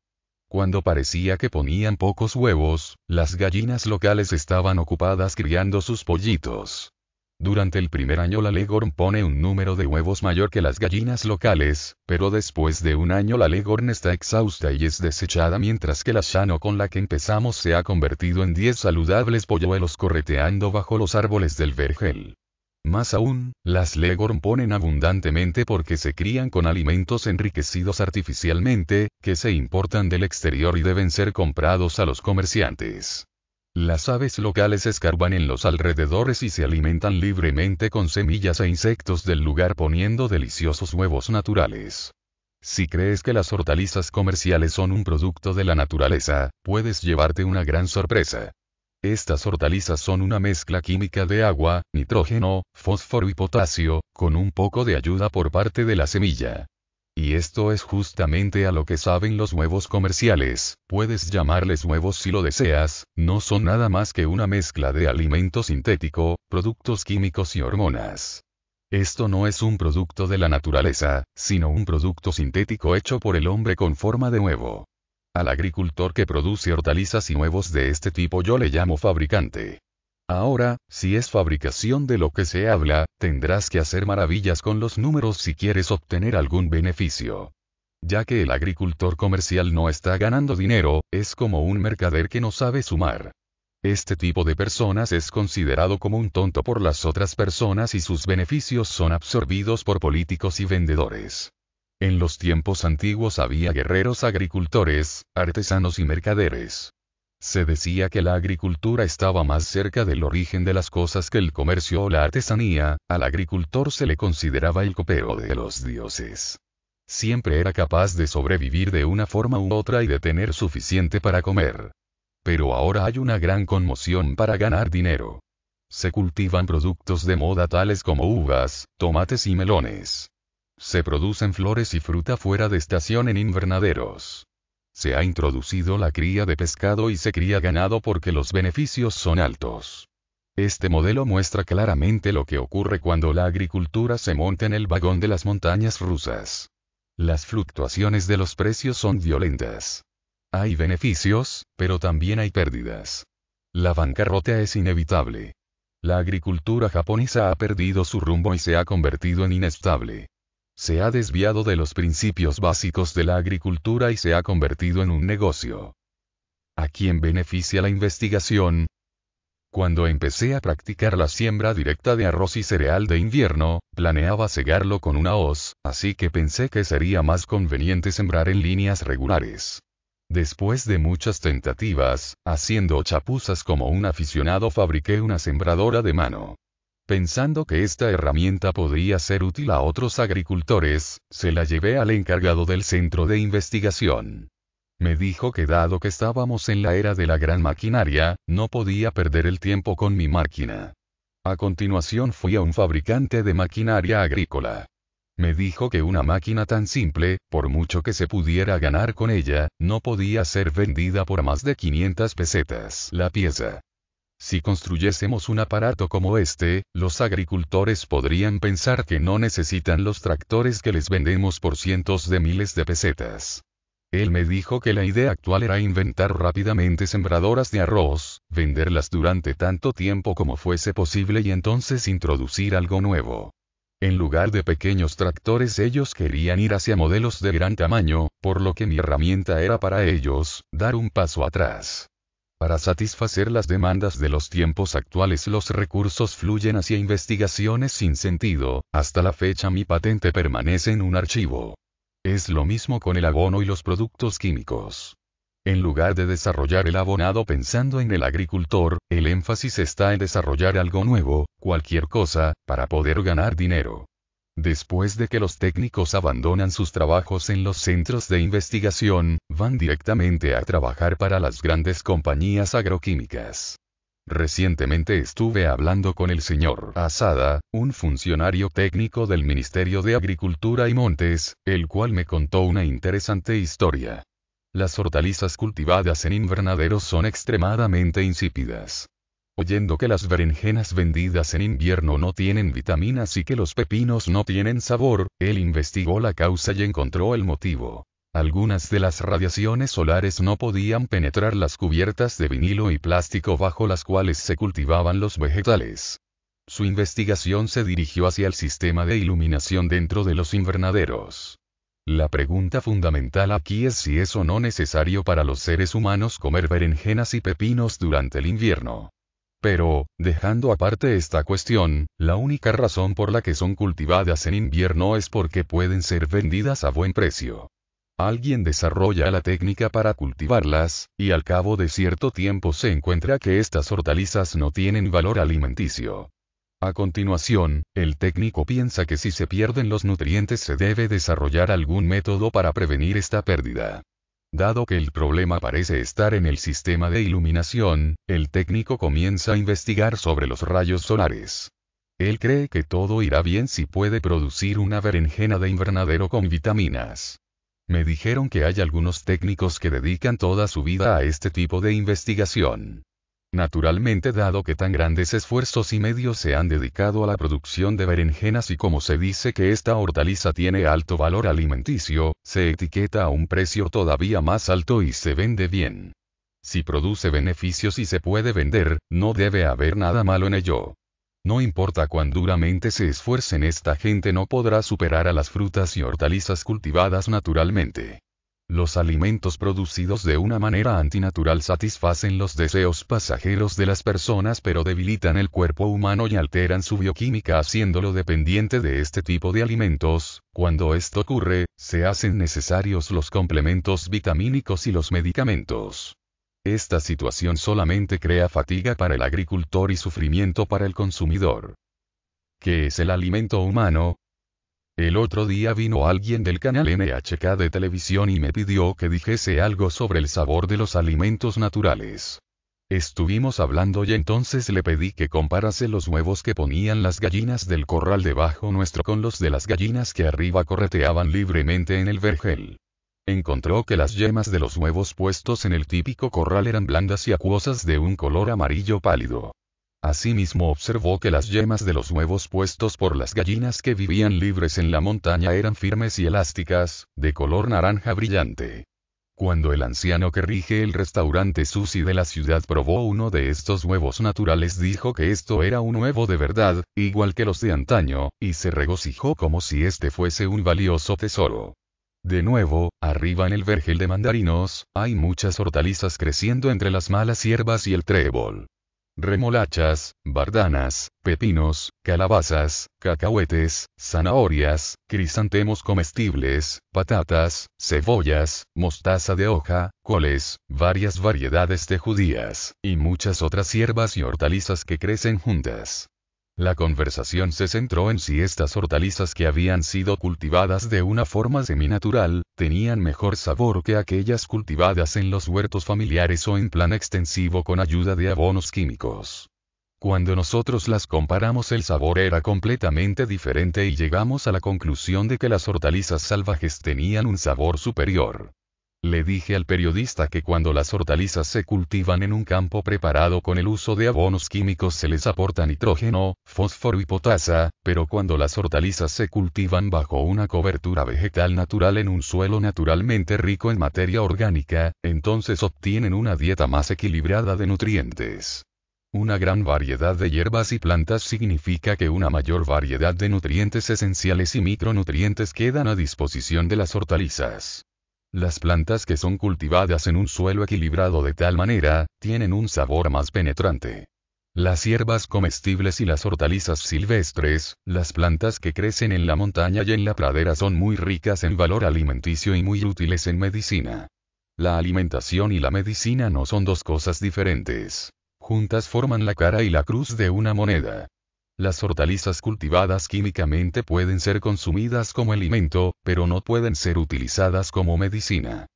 Cuando parecía que ponían pocos huevos, las gallinas locales estaban ocupadas criando sus pollitos. Durante el primer año la Legorn pone un número de huevos mayor que las gallinas locales, pero después de un año la Legorn está exhausta y es desechada mientras que la Shano con la que empezamos se ha convertido en 10 saludables polluelos correteando bajo los árboles del vergel. Más aún, las legorn ponen abundantemente porque se crían con alimentos enriquecidos artificialmente, que se importan del exterior y deben ser comprados a los comerciantes. Las aves locales escarban en los alrededores y se alimentan libremente con semillas e insectos del lugar poniendo deliciosos huevos naturales. Si crees que las hortalizas comerciales son un producto de la naturaleza, puedes llevarte una gran sorpresa. Estas hortalizas son una mezcla química de agua, nitrógeno, fósforo y potasio, con un poco de ayuda por parte de la semilla. Y esto es justamente a lo que saben los huevos comerciales, puedes llamarles huevos si lo deseas, no son nada más que una mezcla de alimento sintético, productos químicos y hormonas. Esto no es un producto de la naturaleza, sino un producto sintético hecho por el hombre con forma de huevo. Al agricultor que produce hortalizas y huevos de este tipo yo le llamo fabricante. Ahora, si es fabricación de lo que se habla, tendrás que hacer maravillas con los números si quieres obtener algún beneficio. Ya que el agricultor comercial no está ganando dinero, es como un mercader que no sabe sumar. Este tipo de personas es considerado como un tonto por las otras personas y sus beneficios son absorbidos por políticos y vendedores. En los tiempos antiguos había guerreros agricultores, artesanos y mercaderes. Se decía que la agricultura estaba más cerca del origen de las cosas que el comercio o la artesanía, al agricultor se le consideraba el copero de los dioses. Siempre era capaz de sobrevivir de una forma u otra y de tener suficiente para comer. Pero ahora hay una gran conmoción para ganar dinero. Se cultivan productos de moda tales como uvas, tomates y melones. Se producen flores y fruta fuera de estación en invernaderos. Se ha introducido la cría de pescado y se cría ganado porque los beneficios son altos. Este modelo muestra claramente lo que ocurre cuando la agricultura se monta en el vagón de las montañas rusas. Las fluctuaciones de los precios son violentas. Hay beneficios, pero también hay pérdidas. La bancarrota es inevitable. La agricultura japonesa ha perdido su rumbo y se ha convertido en inestable. Se ha desviado de los principios básicos de la agricultura y se ha convertido en un negocio. ¿A quién beneficia la investigación? Cuando empecé a practicar la siembra directa de arroz y cereal de invierno, planeaba cegarlo con una hoz, así que pensé que sería más conveniente sembrar en líneas regulares. Después de muchas tentativas, haciendo chapuzas como un aficionado fabriqué una sembradora de mano. Pensando que esta herramienta podría ser útil a otros agricultores, se la llevé al encargado del centro de investigación. Me dijo que dado que estábamos en la era de la gran maquinaria, no podía perder el tiempo con mi máquina. A continuación fui a un fabricante de maquinaria agrícola. Me dijo que una máquina tan simple, por mucho que se pudiera ganar con ella, no podía ser vendida por más de 500 pesetas la pieza. Si construyésemos un aparato como este, los agricultores podrían pensar que no necesitan los tractores que les vendemos por cientos de miles de pesetas. Él me dijo que la idea actual era inventar rápidamente sembradoras de arroz, venderlas durante tanto tiempo como fuese posible y entonces introducir algo nuevo. En lugar de pequeños tractores ellos querían ir hacia modelos de gran tamaño, por lo que mi herramienta era para ellos, dar un paso atrás. Para satisfacer las demandas de los tiempos actuales los recursos fluyen hacia investigaciones sin sentido, hasta la fecha mi patente permanece en un archivo. Es lo mismo con el abono y los productos químicos. En lugar de desarrollar el abonado pensando en el agricultor, el énfasis está en desarrollar algo nuevo, cualquier cosa, para poder ganar dinero. Después de que los técnicos abandonan sus trabajos en los centros de investigación, van directamente a trabajar para las grandes compañías agroquímicas. Recientemente estuve hablando con el señor Asada, un funcionario técnico del Ministerio de Agricultura y Montes, el cual me contó una interesante historia. Las hortalizas cultivadas en invernaderos son extremadamente insípidas oyendo que las berenjenas vendidas en invierno no tienen vitaminas y que los pepinos no tienen sabor, él investigó la causa y encontró el motivo. Algunas de las radiaciones solares no podían penetrar las cubiertas de vinilo y plástico bajo las cuales se cultivaban los vegetales. Su investigación se dirigió hacia el sistema de iluminación dentro de los invernaderos. La pregunta fundamental aquí es si es o no necesario para los seres humanos comer berenjenas y pepinos durante el invierno. Pero, dejando aparte esta cuestión, la única razón por la que son cultivadas en invierno es porque pueden ser vendidas a buen precio. Alguien desarrolla la técnica para cultivarlas, y al cabo de cierto tiempo se encuentra que estas hortalizas no tienen valor alimenticio. A continuación, el técnico piensa que si se pierden los nutrientes se debe desarrollar algún método para prevenir esta pérdida. Dado que el problema parece estar en el sistema de iluminación, el técnico comienza a investigar sobre los rayos solares. Él cree que todo irá bien si puede producir una berenjena de invernadero con vitaminas. Me dijeron que hay algunos técnicos que dedican toda su vida a este tipo de investigación. Naturalmente dado que tan grandes esfuerzos y medios se han dedicado a la producción de berenjenas y como se dice que esta hortaliza tiene alto valor alimenticio, se etiqueta a un precio todavía más alto y se vende bien. Si produce beneficios y se puede vender, no debe haber nada malo en ello. No importa cuán duramente se esfuercen esta gente no podrá superar a las frutas y hortalizas cultivadas naturalmente. Los alimentos producidos de una manera antinatural satisfacen los deseos pasajeros de las personas pero debilitan el cuerpo humano y alteran su bioquímica haciéndolo dependiente de este tipo de alimentos. Cuando esto ocurre, se hacen necesarios los complementos vitamínicos y los medicamentos. Esta situación solamente crea fatiga para el agricultor y sufrimiento para el consumidor. ¿Qué es el alimento humano? El otro día vino alguien del canal NHK de televisión y me pidió que dijese algo sobre el sabor de los alimentos naturales. Estuvimos hablando y entonces le pedí que comparase los huevos que ponían las gallinas del corral debajo nuestro con los de las gallinas que arriba correteaban libremente en el vergel. Encontró que las yemas de los huevos puestos en el típico corral eran blandas y acuosas de un color amarillo pálido. Asimismo observó que las yemas de los huevos puestos por las gallinas que vivían libres en la montaña eran firmes y elásticas, de color naranja brillante. Cuando el anciano que rige el restaurante sushi de la ciudad probó uno de estos huevos naturales dijo que esto era un huevo de verdad, igual que los de antaño, y se regocijó como si este fuese un valioso tesoro. De nuevo, arriba en el vergel de mandarinos, hay muchas hortalizas creciendo entre las malas hierbas y el trébol remolachas, bardanas, pepinos, calabazas, cacahuetes, zanahorias, crisantemos comestibles, patatas, cebollas, mostaza de hoja, coles, varias variedades de judías, y muchas otras hierbas y hortalizas que crecen juntas. La conversación se centró en si estas hortalizas que habían sido cultivadas de una forma seminatural, tenían mejor sabor que aquellas cultivadas en los huertos familiares o en plan extensivo con ayuda de abonos químicos. Cuando nosotros las comparamos el sabor era completamente diferente y llegamos a la conclusión de que las hortalizas salvajes tenían un sabor superior. Le dije al periodista que cuando las hortalizas se cultivan en un campo preparado con el uso de abonos químicos se les aporta nitrógeno, fósforo y potasa, pero cuando las hortalizas se cultivan bajo una cobertura vegetal natural en un suelo naturalmente rico en materia orgánica, entonces obtienen una dieta más equilibrada de nutrientes. Una gran variedad de hierbas y plantas significa que una mayor variedad de nutrientes esenciales y micronutrientes quedan a disposición de las hortalizas. Las plantas que son cultivadas en un suelo equilibrado de tal manera, tienen un sabor más penetrante. Las hierbas comestibles y las hortalizas silvestres, las plantas que crecen en la montaña y en la pradera son muy ricas en valor alimenticio y muy útiles en medicina. La alimentación y la medicina no son dos cosas diferentes. Juntas forman la cara y la cruz de una moneda. Las hortalizas cultivadas químicamente pueden ser consumidas como alimento, pero no pueden ser utilizadas como medicina.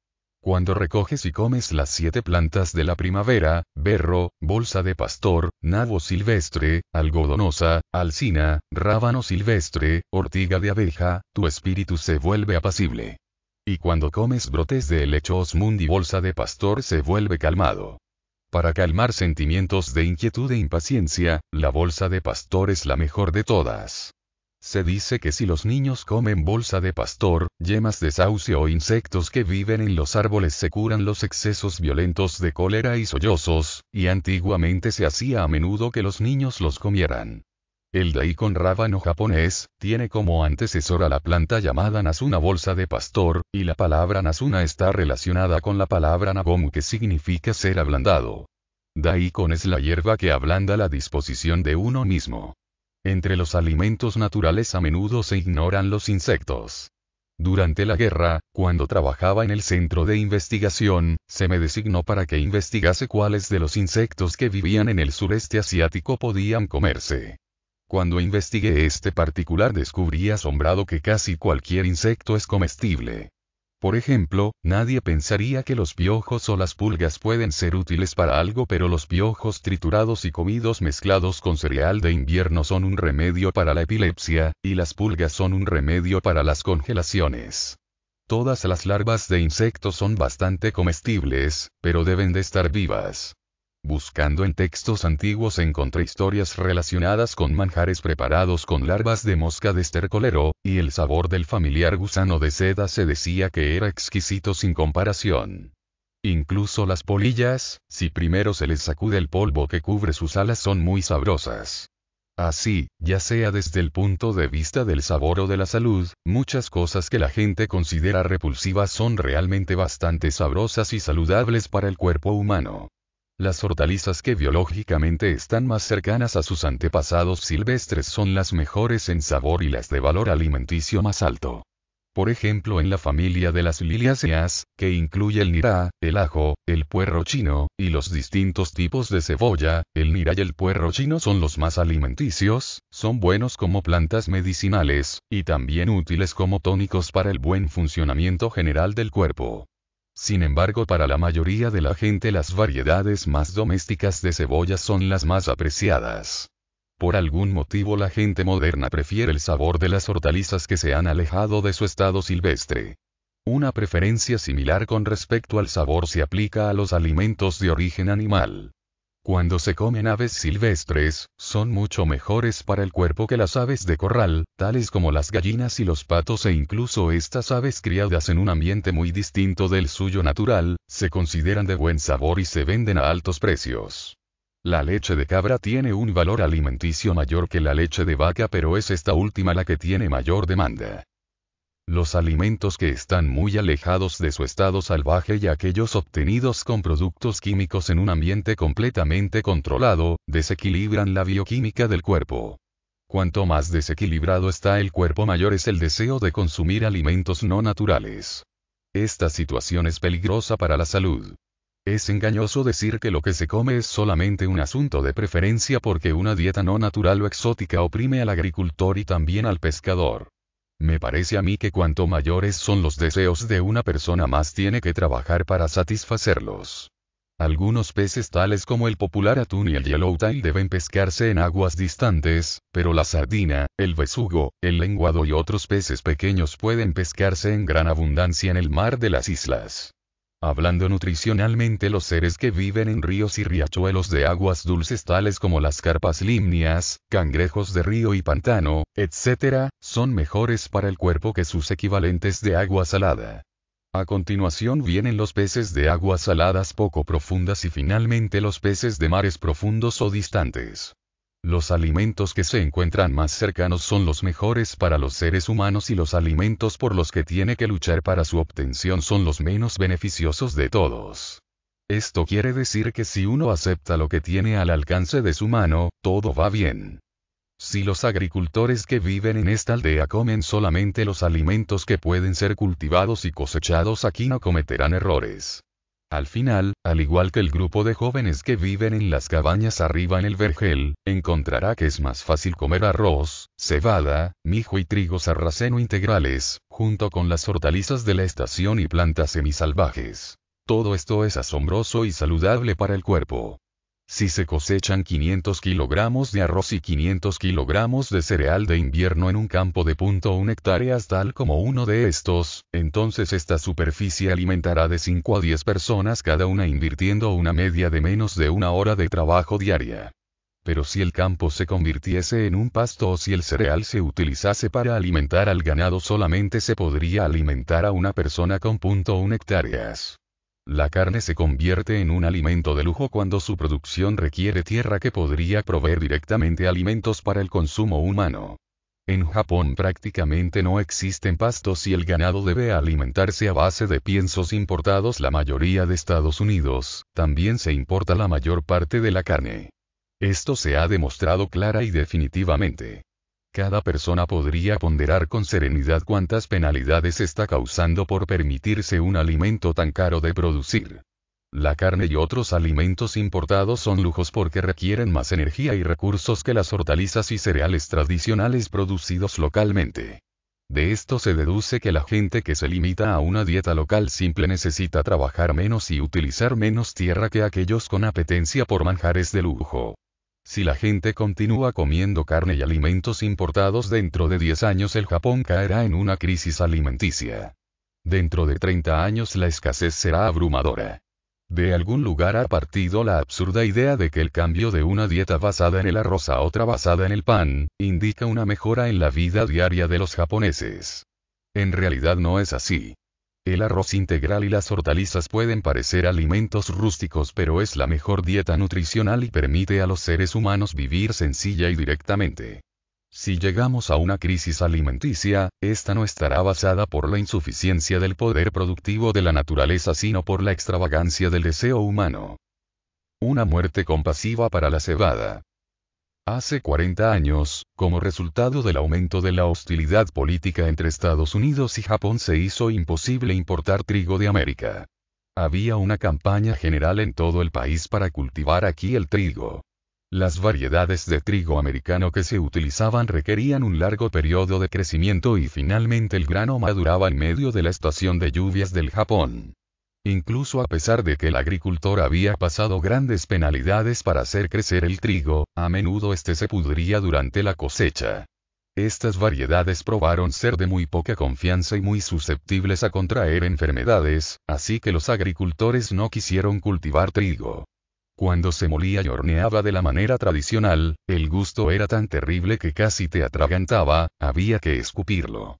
Cuando recoges y comes las siete plantas de la primavera, berro, bolsa de pastor, nabo silvestre, algodonosa, alcina, rábano silvestre, ortiga de abeja, tu espíritu se vuelve apacible. Y cuando comes brotes de helechos mundi bolsa de pastor se vuelve calmado. Para calmar sentimientos de inquietud e impaciencia, la bolsa de pastor es la mejor de todas. Se dice que si los niños comen bolsa de pastor, yemas de sauce o insectos que viven en los árboles se curan los excesos violentos de cólera y sollozos, y antiguamente se hacía a menudo que los niños los comieran. El daikon rábano japonés, tiene como antecesor a la planta llamada Nasuna bolsa de pastor, y la palabra Nasuna está relacionada con la palabra Nagomu que significa ser ablandado. Daikon es la hierba que ablanda la disposición de uno mismo. Entre los alimentos naturales a menudo se ignoran los insectos. Durante la guerra, cuando trabajaba en el centro de investigación, se me designó para que investigase cuáles de los insectos que vivían en el sureste asiático podían comerse. Cuando investigué este particular descubrí asombrado que casi cualquier insecto es comestible. Por ejemplo, nadie pensaría que los piojos o las pulgas pueden ser útiles para algo, pero los piojos triturados y comidos mezclados con cereal de invierno son un remedio para la epilepsia, y las pulgas son un remedio para las congelaciones. Todas las larvas de insectos son bastante comestibles, pero deben de estar vivas. Buscando en textos antiguos encontré historias relacionadas con manjares preparados con larvas de mosca de estercolero, y el sabor del familiar gusano de seda se decía que era exquisito sin comparación. Incluso las polillas, si primero se les sacude el polvo que cubre sus alas, son muy sabrosas. Así, ya sea desde el punto de vista del sabor o de la salud, muchas cosas que la gente considera repulsivas son realmente bastante sabrosas y saludables para el cuerpo humano. Las hortalizas que biológicamente están más cercanas a sus antepasados silvestres son las mejores en sabor y las de valor alimenticio más alto. Por ejemplo, en la familia de las liliáceas, que incluye el nira, el ajo, el puerro chino, y los distintos tipos de cebolla, el nira y el puerro chino son los más alimenticios, son buenos como plantas medicinales, y también útiles como tónicos para el buen funcionamiento general del cuerpo. Sin embargo, para la mayoría de la gente las variedades más domésticas de cebolla son las más apreciadas. Por algún motivo la gente moderna prefiere el sabor de las hortalizas que se han alejado de su estado silvestre. Una preferencia similar con respecto al sabor se aplica a los alimentos de origen animal. Cuando se comen aves silvestres, son mucho mejores para el cuerpo que las aves de corral, tales como las gallinas y los patos e incluso estas aves criadas en un ambiente muy distinto del suyo natural, se consideran de buen sabor y se venden a altos precios. La leche de cabra tiene un valor alimenticio mayor que la leche de vaca pero es esta última la que tiene mayor demanda los alimentos que están muy alejados de su estado salvaje y aquellos obtenidos con productos químicos en un ambiente completamente controlado, desequilibran la bioquímica del cuerpo. Cuanto más desequilibrado está el cuerpo mayor es el deseo de consumir alimentos no naturales. Esta situación es peligrosa para la salud. Es engañoso decir que lo que se come es solamente un asunto de preferencia porque una dieta no natural o exótica oprime al agricultor y también al pescador. Me parece a mí que cuanto mayores son los deseos de una persona más tiene que trabajar para satisfacerlos. Algunos peces tales como el popular atún y el yellowtail deben pescarse en aguas distantes, pero la sardina, el besugo, el lenguado y otros peces pequeños pueden pescarse en gran abundancia en el mar de las islas. Hablando nutricionalmente los seres que viven en ríos y riachuelos de aguas dulces tales como las carpas limnias, cangrejos de río y pantano, etc., son mejores para el cuerpo que sus equivalentes de agua salada. A continuación vienen los peces de aguas saladas poco profundas y finalmente los peces de mares profundos o distantes. Los alimentos que se encuentran más cercanos son los mejores para los seres humanos y los alimentos por los que tiene que luchar para su obtención son los menos beneficiosos de todos. Esto quiere decir que si uno acepta lo que tiene al alcance de su mano, todo va bien. Si los agricultores que viven en esta aldea comen solamente los alimentos que pueden ser cultivados y cosechados aquí no cometerán errores. Al final, al igual que el grupo de jóvenes que viven en las cabañas arriba en el vergel, encontrará que es más fácil comer arroz, cebada, mijo y trigo sarraceno integrales, junto con las hortalizas de la estación y plantas semisalvajes. Todo esto es asombroso y saludable para el cuerpo. Si se cosechan 500 kilogramos de arroz y 500 kilogramos de cereal de invierno en un campo de punto .1 hectáreas tal como uno de estos, entonces esta superficie alimentará de 5 a 10 personas cada una invirtiendo una media de menos de una hora de trabajo diaria. Pero si el campo se convirtiese en un pasto o si el cereal se utilizase para alimentar al ganado solamente se podría alimentar a una persona con punto .1 hectáreas. La carne se convierte en un alimento de lujo cuando su producción requiere tierra que podría proveer directamente alimentos para el consumo humano. En Japón prácticamente no existen pastos y el ganado debe alimentarse a base de piensos importados la mayoría de Estados Unidos, también se importa la mayor parte de la carne. Esto se ha demostrado clara y definitivamente cada persona podría ponderar con serenidad cuántas penalidades está causando por permitirse un alimento tan caro de producir. La carne y otros alimentos importados son lujos porque requieren más energía y recursos que las hortalizas y cereales tradicionales producidos localmente. De esto se deduce que la gente que se limita a una dieta local simple necesita trabajar menos y utilizar menos tierra que aquellos con apetencia por manjares de lujo. Si la gente continúa comiendo carne y alimentos importados dentro de 10 años el Japón caerá en una crisis alimenticia. Dentro de 30 años la escasez será abrumadora. De algún lugar ha partido la absurda idea de que el cambio de una dieta basada en el arroz a otra basada en el pan, indica una mejora en la vida diaria de los japoneses. En realidad no es así. El arroz integral y las hortalizas pueden parecer alimentos rústicos, pero es la mejor dieta nutricional y permite a los seres humanos vivir sencilla y directamente. Si llegamos a una crisis alimenticia, esta no estará basada por la insuficiencia del poder productivo de la naturaleza, sino por la extravagancia del deseo humano. Una muerte compasiva para la cebada. Hace 40 años, como resultado del aumento de la hostilidad política entre Estados Unidos y Japón se hizo imposible importar trigo de América. Había una campaña general en todo el país para cultivar aquí el trigo. Las variedades de trigo americano que se utilizaban requerían un largo periodo de crecimiento y finalmente el grano maduraba en medio de la estación de lluvias del Japón. Incluso a pesar de que el agricultor había pasado grandes penalidades para hacer crecer el trigo, a menudo este se pudría durante la cosecha. Estas variedades probaron ser de muy poca confianza y muy susceptibles a contraer enfermedades, así que los agricultores no quisieron cultivar trigo. Cuando se molía y horneaba de la manera tradicional, el gusto era tan terrible que casi te atragantaba, había que escupirlo.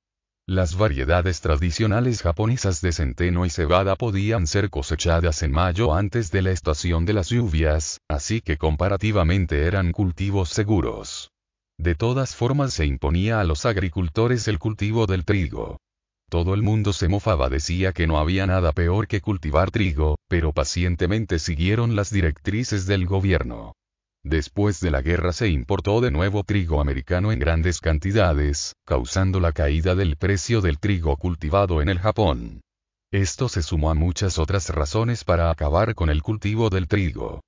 Las variedades tradicionales japonesas de centeno y cebada podían ser cosechadas en mayo antes de la estación de las lluvias, así que comparativamente eran cultivos seguros. De todas formas se imponía a los agricultores el cultivo del trigo. Todo el mundo se mofaba, decía que no había nada peor que cultivar trigo, pero pacientemente siguieron las directrices del gobierno. Después de la guerra se importó de nuevo trigo americano en grandes cantidades, causando la caída del precio del trigo cultivado en el Japón. Esto se sumó a muchas otras razones para acabar con el cultivo del trigo.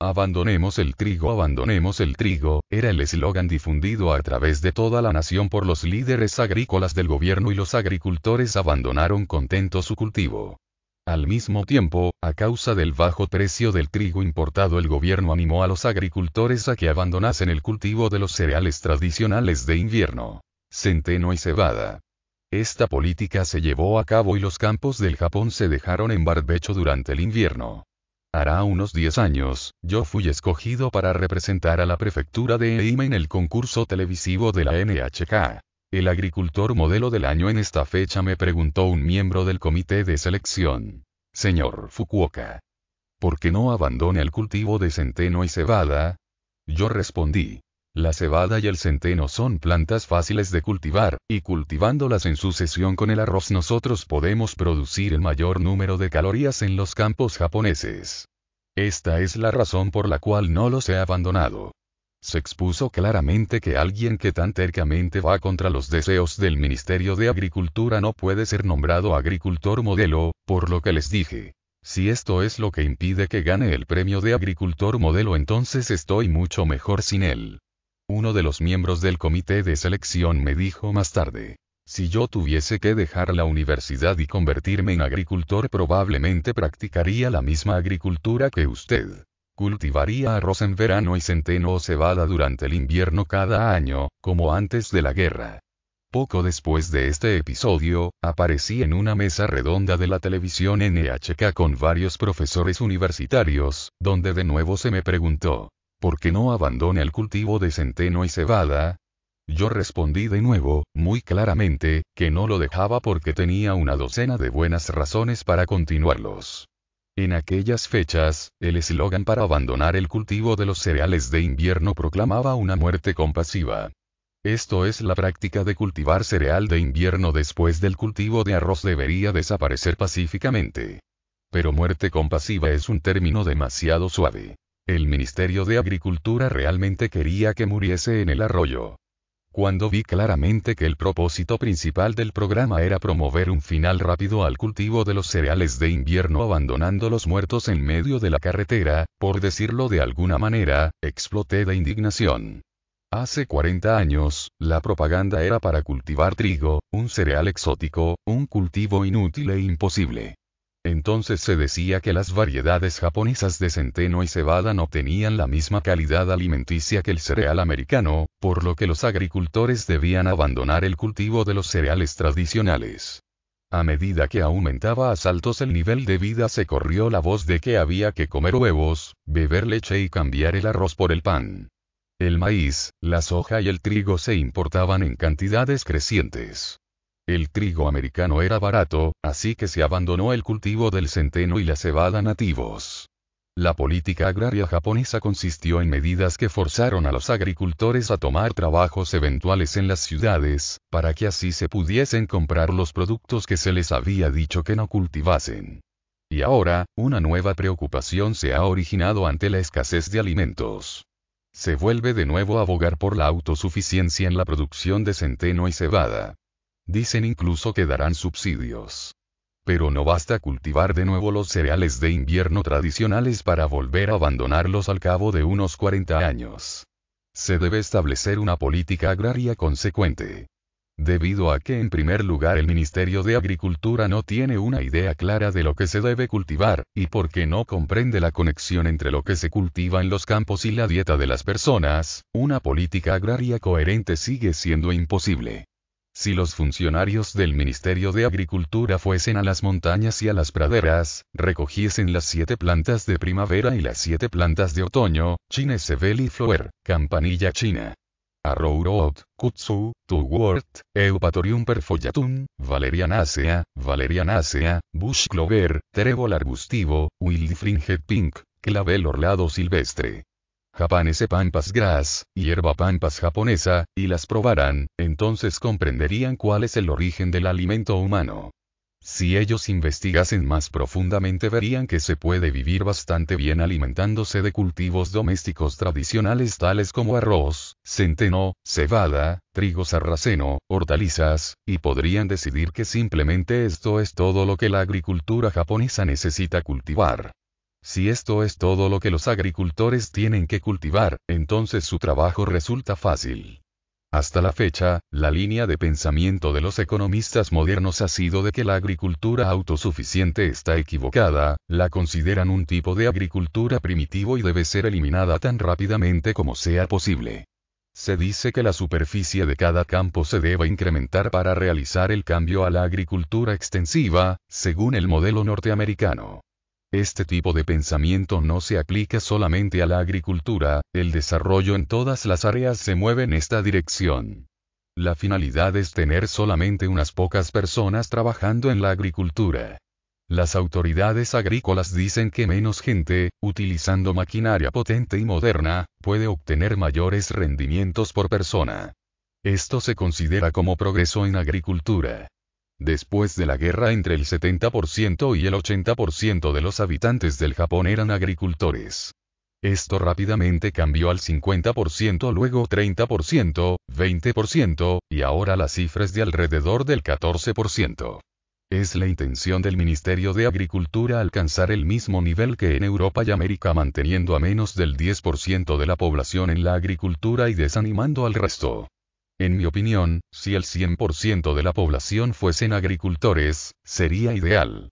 Abandonemos el trigo, abandonemos el trigo, era el eslogan difundido a través de toda la nación por los líderes agrícolas del gobierno y los agricultores abandonaron contentos su cultivo. Al mismo tiempo, a causa del bajo precio del trigo importado el gobierno animó a los agricultores a que abandonasen el cultivo de los cereales tradicionales de invierno, centeno y cebada. Esta política se llevó a cabo y los campos del Japón se dejaron en barbecho durante el invierno. Hará unos 10 años, yo fui escogido para representar a la prefectura de Eime en el concurso televisivo de la NHK. El agricultor modelo del año en esta fecha me preguntó un miembro del comité de selección. Señor Fukuoka. ¿Por qué no abandona el cultivo de centeno y cebada? Yo respondí. La cebada y el centeno son plantas fáciles de cultivar, y cultivándolas en sucesión con el arroz nosotros podemos producir el mayor número de calorías en los campos japoneses. Esta es la razón por la cual no los he abandonado se expuso claramente que alguien que tan tercamente va contra los deseos del Ministerio de Agricultura no puede ser nombrado agricultor modelo, por lo que les dije. Si esto es lo que impide que gane el premio de agricultor modelo entonces estoy mucho mejor sin él. Uno de los miembros del comité de selección me dijo más tarde. Si yo tuviese que dejar la universidad y convertirme en agricultor probablemente practicaría la misma agricultura que usted. Cultivaría arroz en verano y centeno o cebada durante el invierno cada año, como antes de la guerra. Poco después de este episodio, aparecí en una mesa redonda de la televisión NHK con varios profesores universitarios, donde de nuevo se me preguntó, ¿por qué no abandona el cultivo de centeno y cebada? Yo respondí de nuevo, muy claramente, que no lo dejaba porque tenía una docena de buenas razones para continuarlos. En aquellas fechas, el eslogan para abandonar el cultivo de los cereales de invierno proclamaba una muerte compasiva. Esto es la práctica de cultivar cereal de invierno después del cultivo de arroz debería desaparecer pacíficamente. Pero muerte compasiva es un término demasiado suave. El Ministerio de Agricultura realmente quería que muriese en el arroyo. Cuando vi claramente que el propósito principal del programa era promover un final rápido al cultivo de los cereales de invierno abandonando los muertos en medio de la carretera, por decirlo de alguna manera, exploté de indignación. Hace 40 años, la propaganda era para cultivar trigo, un cereal exótico, un cultivo inútil e imposible. Entonces se decía que las variedades japonesas de centeno y cebada no tenían la misma calidad alimenticia que el cereal americano, por lo que los agricultores debían abandonar el cultivo de los cereales tradicionales. A medida que aumentaba a saltos el nivel de vida se corrió la voz de que había que comer huevos, beber leche y cambiar el arroz por el pan. El maíz, la soja y el trigo se importaban en cantidades crecientes. El trigo americano era barato, así que se abandonó el cultivo del centeno y la cebada nativos. La política agraria japonesa consistió en medidas que forzaron a los agricultores a tomar trabajos eventuales en las ciudades, para que así se pudiesen comprar los productos que se les había dicho que no cultivasen. Y ahora, una nueva preocupación se ha originado ante la escasez de alimentos. Se vuelve de nuevo a abogar por la autosuficiencia en la producción de centeno y cebada. Dicen incluso que darán subsidios. Pero no basta cultivar de nuevo los cereales de invierno tradicionales para volver a abandonarlos al cabo de unos 40 años. Se debe establecer una política agraria consecuente. Debido a que en primer lugar el Ministerio de Agricultura no tiene una idea clara de lo que se debe cultivar, y porque no comprende la conexión entre lo que se cultiva en los campos y la dieta de las personas, una política agraria coherente sigue siendo imposible. Si los funcionarios del Ministerio de Agricultura fuesen a las montañas y a las praderas, recogiesen las siete plantas de primavera y las siete plantas de otoño, Chinese Flower, Campanilla China. Arrowroot, Kutsu, Tuwort, Eupatorium perfoliatum, Valerianacea, Valerianacea, Bush Clover, Trébol arbustivo, Fringe Pink, Clavel orlado silvestre japanese pampas gras, hierba pampas japonesa, y las probaran, entonces comprenderían cuál es el origen del alimento humano. Si ellos investigasen más profundamente verían que se puede vivir bastante bien alimentándose de cultivos domésticos tradicionales tales como arroz, centeno, cebada, trigo sarraceno, hortalizas, y podrían decidir que simplemente esto es todo lo que la agricultura japonesa necesita cultivar. Si esto es todo lo que los agricultores tienen que cultivar, entonces su trabajo resulta fácil. Hasta la fecha, la línea de pensamiento de los economistas modernos ha sido de que la agricultura autosuficiente está equivocada, la consideran un tipo de agricultura primitivo y debe ser eliminada tan rápidamente como sea posible. Se dice que la superficie de cada campo se debe incrementar para realizar el cambio a la agricultura extensiva, según el modelo norteamericano. Este tipo de pensamiento no se aplica solamente a la agricultura, el desarrollo en todas las áreas se mueve en esta dirección. La finalidad es tener solamente unas pocas personas trabajando en la agricultura. Las autoridades agrícolas dicen que menos gente, utilizando maquinaria potente y moderna, puede obtener mayores rendimientos por persona. Esto se considera como progreso en agricultura. Después de la guerra entre el 70% y el 80% de los habitantes del Japón eran agricultores. Esto rápidamente cambió al 50%, luego 30%, 20%, y ahora las cifras de alrededor del 14%. Es la intención del Ministerio de Agricultura alcanzar el mismo nivel que en Europa y América manteniendo a menos del 10% de la población en la agricultura y desanimando al resto. En mi opinión, si el 100% de la población fuesen agricultores, sería ideal.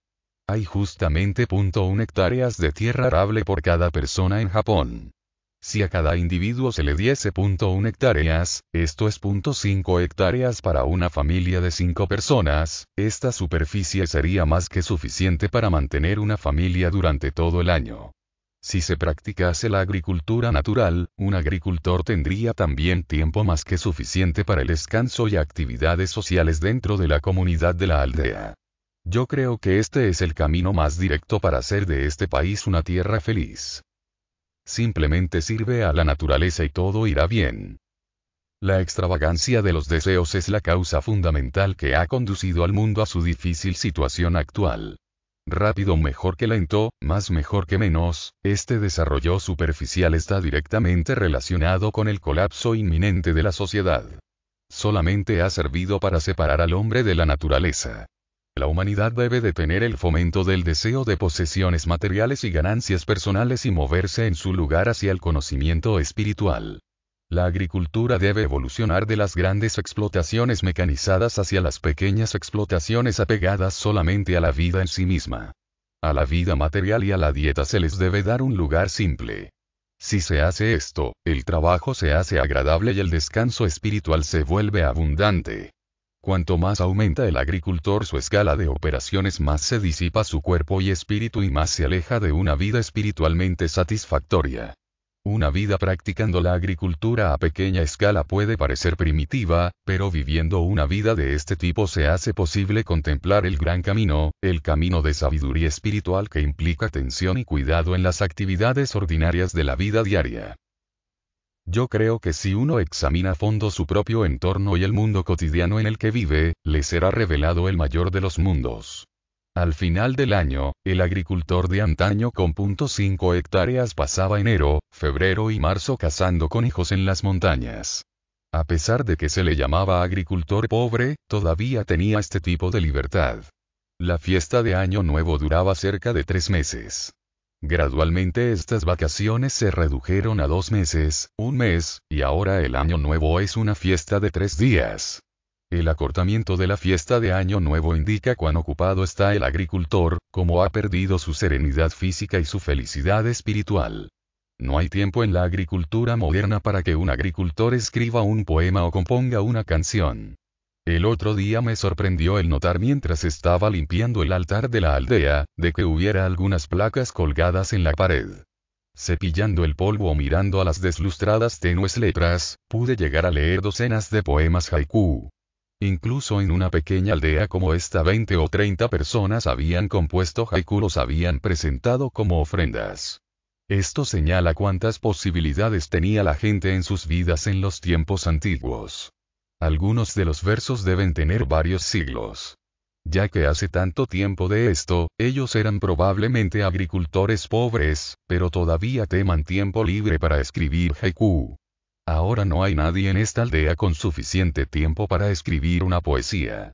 Hay justamente .1 hectáreas de tierra arable por cada persona en Japón. Si a cada individuo se le diese .1 hectáreas, esto es .5 hectáreas para una familia de 5 personas, esta superficie sería más que suficiente para mantener una familia durante todo el año. Si se practicase la agricultura natural, un agricultor tendría también tiempo más que suficiente para el descanso y actividades sociales dentro de la comunidad de la aldea. Yo creo que este es el camino más directo para hacer de este país una tierra feliz. Simplemente sirve a la naturaleza y todo irá bien. La extravagancia de los deseos es la causa fundamental que ha conducido al mundo a su difícil situación actual rápido mejor que lento, más mejor que menos, este desarrollo superficial está directamente relacionado con el colapso inminente de la sociedad. Solamente ha servido para separar al hombre de la naturaleza. La humanidad debe detener el fomento del deseo de posesiones materiales y ganancias personales y moverse en su lugar hacia el conocimiento espiritual. La agricultura debe evolucionar de las grandes explotaciones mecanizadas hacia las pequeñas explotaciones apegadas solamente a la vida en sí misma. A la vida material y a la dieta se les debe dar un lugar simple. Si se hace esto, el trabajo se hace agradable y el descanso espiritual se vuelve abundante. Cuanto más aumenta el agricultor su escala de operaciones, más se disipa su cuerpo y espíritu y más se aleja de una vida espiritualmente satisfactoria. Una vida practicando la agricultura a pequeña escala puede parecer primitiva, pero viviendo una vida de este tipo se hace posible contemplar el gran camino, el camino de sabiduría espiritual que implica atención y cuidado en las actividades ordinarias de la vida diaria. Yo creo que si uno examina a fondo su propio entorno y el mundo cotidiano en el que vive, le será revelado el mayor de los mundos. Al final del año, el agricultor de antaño con .5 hectáreas pasaba enero, febrero y marzo cazando hijos en las montañas. A pesar de que se le llamaba agricultor pobre, todavía tenía este tipo de libertad. La fiesta de Año Nuevo duraba cerca de tres meses. Gradualmente estas vacaciones se redujeron a dos meses, un mes, y ahora el Año Nuevo es una fiesta de tres días. El acortamiento de la fiesta de Año Nuevo indica cuán ocupado está el agricultor, cómo ha perdido su serenidad física y su felicidad espiritual. No hay tiempo en la agricultura moderna para que un agricultor escriba un poema o componga una canción. El otro día me sorprendió el notar mientras estaba limpiando el altar de la aldea, de que hubiera algunas placas colgadas en la pared. Cepillando el polvo o mirando a las deslustradas tenues letras, pude llegar a leer docenas de poemas haiku, Incluso en una pequeña aldea como esta 20 o 30 personas habían compuesto haiku los habían presentado como ofrendas. Esto señala cuántas posibilidades tenía la gente en sus vidas en los tiempos antiguos. Algunos de los versos deben tener varios siglos ya que hace tanto tiempo de esto, ellos eran probablemente agricultores pobres, pero todavía teman tiempo libre para escribir haiku. Ahora no hay nadie en esta aldea con suficiente tiempo para escribir una poesía.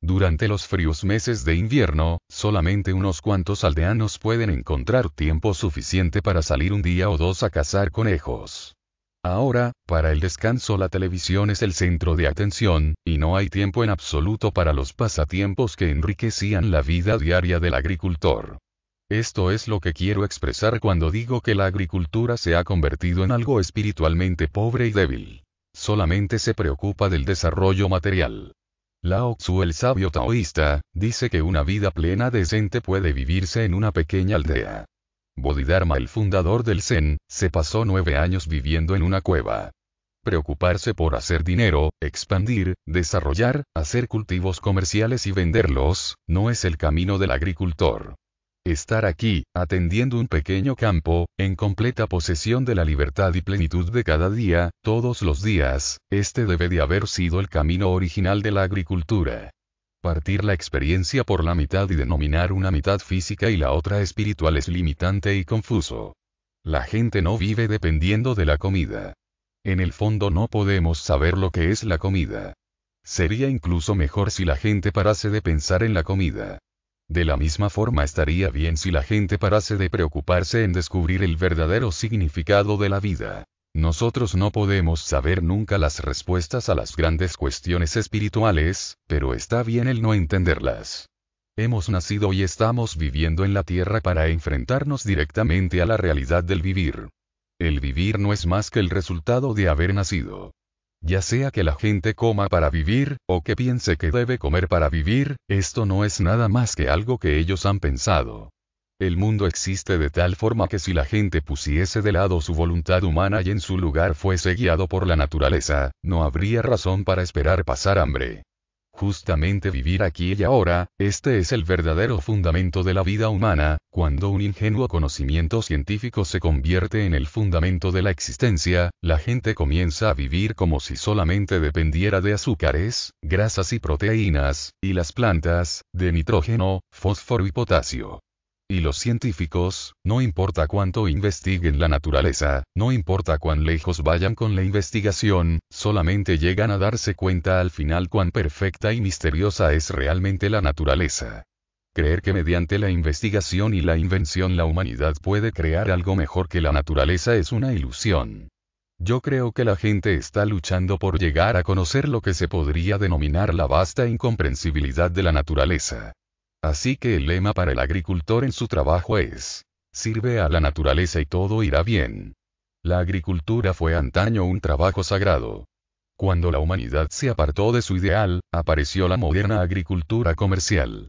Durante los fríos meses de invierno, solamente unos cuantos aldeanos pueden encontrar tiempo suficiente para salir un día o dos a cazar conejos. Ahora, para el descanso la televisión es el centro de atención, y no hay tiempo en absoluto para los pasatiempos que enriquecían la vida diaria del agricultor. Esto es lo que quiero expresar cuando digo que la agricultura se ha convertido en algo espiritualmente pobre y débil. Solamente se preocupa del desarrollo material. Lao Tzu, el sabio taoísta, dice que una vida plena decente puede vivirse en una pequeña aldea. Bodhidharma, el fundador del Zen, se pasó nueve años viviendo en una cueva. Preocuparse por hacer dinero, expandir, desarrollar, hacer cultivos comerciales y venderlos, no es el camino del agricultor estar aquí, atendiendo un pequeño campo, en completa posesión de la libertad y plenitud de cada día, todos los días, este debe de haber sido el camino original de la agricultura. Partir la experiencia por la mitad y denominar una mitad física y la otra espiritual es limitante y confuso. La gente no vive dependiendo de la comida. En el fondo no podemos saber lo que es la comida. Sería incluso mejor si la gente parase de pensar en la comida. De la misma forma estaría bien si la gente parase de preocuparse en descubrir el verdadero significado de la vida. Nosotros no podemos saber nunca las respuestas a las grandes cuestiones espirituales, pero está bien el no entenderlas. Hemos nacido y estamos viviendo en la Tierra para enfrentarnos directamente a la realidad del vivir. El vivir no es más que el resultado de haber nacido. Ya sea que la gente coma para vivir, o que piense que debe comer para vivir, esto no es nada más que algo que ellos han pensado. El mundo existe de tal forma que si la gente pusiese de lado su voluntad humana y en su lugar fuese guiado por la naturaleza, no habría razón para esperar pasar hambre. Justamente vivir aquí y ahora, este es el verdadero fundamento de la vida humana, cuando un ingenuo conocimiento científico se convierte en el fundamento de la existencia, la gente comienza a vivir como si solamente dependiera de azúcares, grasas y proteínas, y las plantas, de nitrógeno, fósforo y potasio. Y los científicos, no importa cuánto investiguen la naturaleza, no importa cuán lejos vayan con la investigación, solamente llegan a darse cuenta al final cuán perfecta y misteriosa es realmente la naturaleza. Creer que mediante la investigación y la invención la humanidad puede crear algo mejor que la naturaleza es una ilusión. Yo creo que la gente está luchando por llegar a conocer lo que se podría denominar la vasta incomprensibilidad de la naturaleza. Así que el lema para el agricultor en su trabajo es, sirve a la naturaleza y todo irá bien. La agricultura fue antaño un trabajo sagrado. Cuando la humanidad se apartó de su ideal, apareció la moderna agricultura comercial.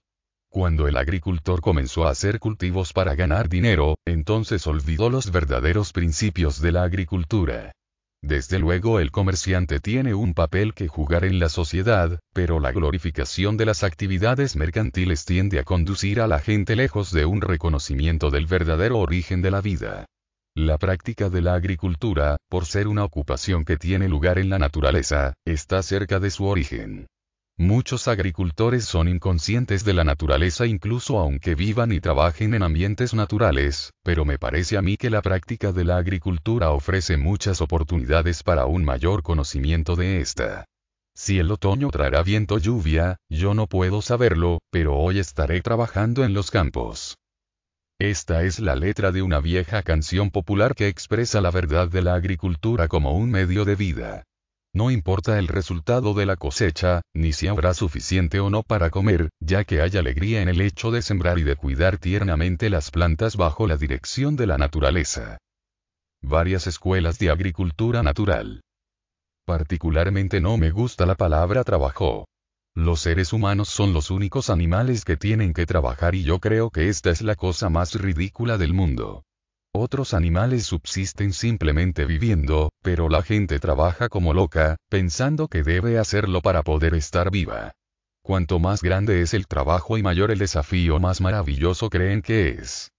Cuando el agricultor comenzó a hacer cultivos para ganar dinero, entonces olvidó los verdaderos principios de la agricultura. Desde luego el comerciante tiene un papel que jugar en la sociedad, pero la glorificación de las actividades mercantiles tiende a conducir a la gente lejos de un reconocimiento del verdadero origen de la vida. La práctica de la agricultura, por ser una ocupación que tiene lugar en la naturaleza, está cerca de su origen. Muchos agricultores son inconscientes de la naturaleza incluso aunque vivan y trabajen en ambientes naturales, pero me parece a mí que la práctica de la agricultura ofrece muchas oportunidades para un mayor conocimiento de esta. Si el otoño traerá viento lluvia, yo no puedo saberlo, pero hoy estaré trabajando en los campos. Esta es la letra de una vieja canción popular que expresa la verdad de la agricultura como un medio de vida. No importa el resultado de la cosecha, ni si habrá suficiente o no para comer, ya que hay alegría en el hecho de sembrar y de cuidar tiernamente las plantas bajo la dirección de la naturaleza. Varias escuelas de agricultura natural. Particularmente no me gusta la palabra trabajo. Los seres humanos son los únicos animales que tienen que trabajar y yo creo que esta es la cosa más ridícula del mundo. Otros animales subsisten simplemente viviendo, pero la gente trabaja como loca, pensando que debe hacerlo para poder estar viva. Cuanto más grande es el trabajo y mayor el desafío, más maravilloso creen que es.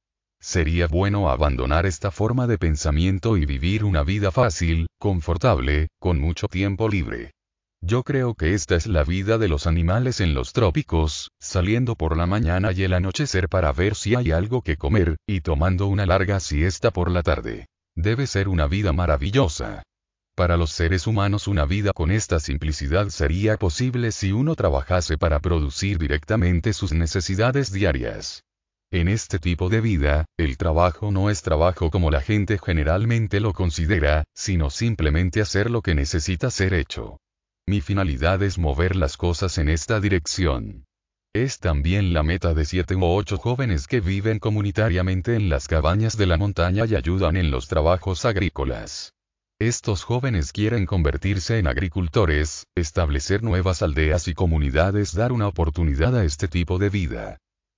Sería bueno abandonar esta forma de pensamiento y vivir una vida fácil, confortable, con mucho tiempo libre. Yo creo que esta es la vida de los animales en los trópicos, saliendo por la mañana y el anochecer para ver si hay algo que comer, y tomando una larga siesta por la tarde. Debe ser una vida maravillosa. Para los seres humanos una vida con esta simplicidad sería posible si uno trabajase para producir directamente sus necesidades diarias. En este tipo de vida, el trabajo no es trabajo como la gente generalmente lo considera, sino simplemente hacer lo que necesita ser hecho. Mi finalidad es mover las cosas en esta dirección. Es también la meta de siete u ocho jóvenes que viven comunitariamente en las cabañas de la montaña y ayudan en los trabajos agrícolas. Estos jóvenes quieren convertirse en agricultores, establecer nuevas aldeas y comunidades, dar una oportunidad a este tipo de vida.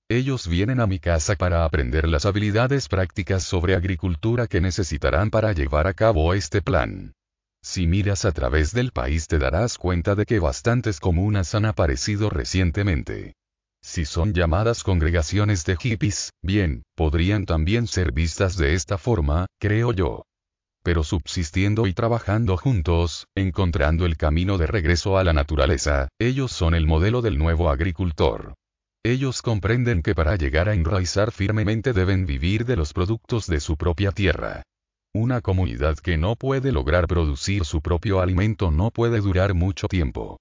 Ellos vienen a mi casa para aprender las habilidades prácticas sobre agricultura que necesitarán para llevar a cabo este plan. Si miras a través del país te darás cuenta de que bastantes comunas han aparecido recientemente. Si son llamadas congregaciones de hippies, bien, podrían también ser vistas de esta forma, creo yo. Pero subsistiendo y trabajando juntos, encontrando el camino de regreso a la naturaleza, ellos son el modelo del nuevo agricultor. Ellos comprenden que para llegar a enraizar firmemente deben vivir de los productos de su propia tierra. Una comunidad que no puede lograr producir su propio alimento no puede durar mucho tiempo.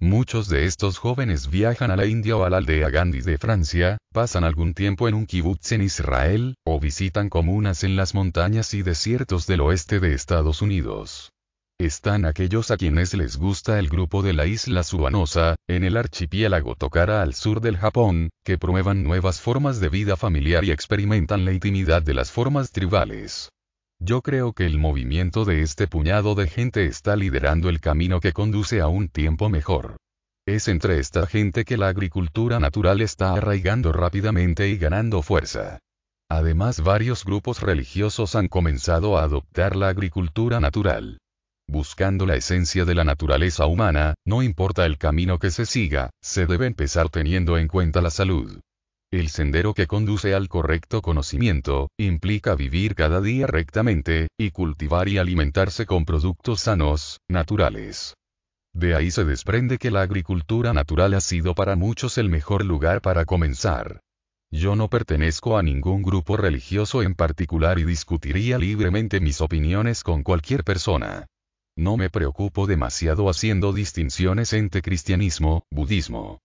Muchos de estos jóvenes viajan a la India o a la aldea Gandhi de Francia, pasan algún tiempo en un kibutz en Israel, o visitan comunas en las montañas y desiertos del oeste de Estados Unidos. Están aquellos a quienes les gusta el grupo de la isla Subanosa, en el archipiélago Tokara al sur del Japón, que prueban nuevas formas de vida familiar y experimentan la intimidad de las formas tribales. Yo creo que el movimiento de este puñado de gente está liderando el camino que conduce a un tiempo mejor. Es entre esta gente que la agricultura natural está arraigando rápidamente y ganando fuerza. Además varios grupos religiosos han comenzado a adoptar la agricultura natural. Buscando la esencia de la naturaleza humana, no importa el camino que se siga, se debe empezar teniendo en cuenta la salud. El sendero que conduce al correcto conocimiento, implica vivir cada día rectamente, y cultivar y alimentarse con productos sanos, naturales. De ahí se desprende que la agricultura natural ha sido para muchos el mejor lugar para comenzar. Yo no pertenezco a ningún grupo religioso en particular y discutiría libremente mis opiniones con cualquier persona. No me preocupo demasiado haciendo distinciones entre cristianismo, budismo,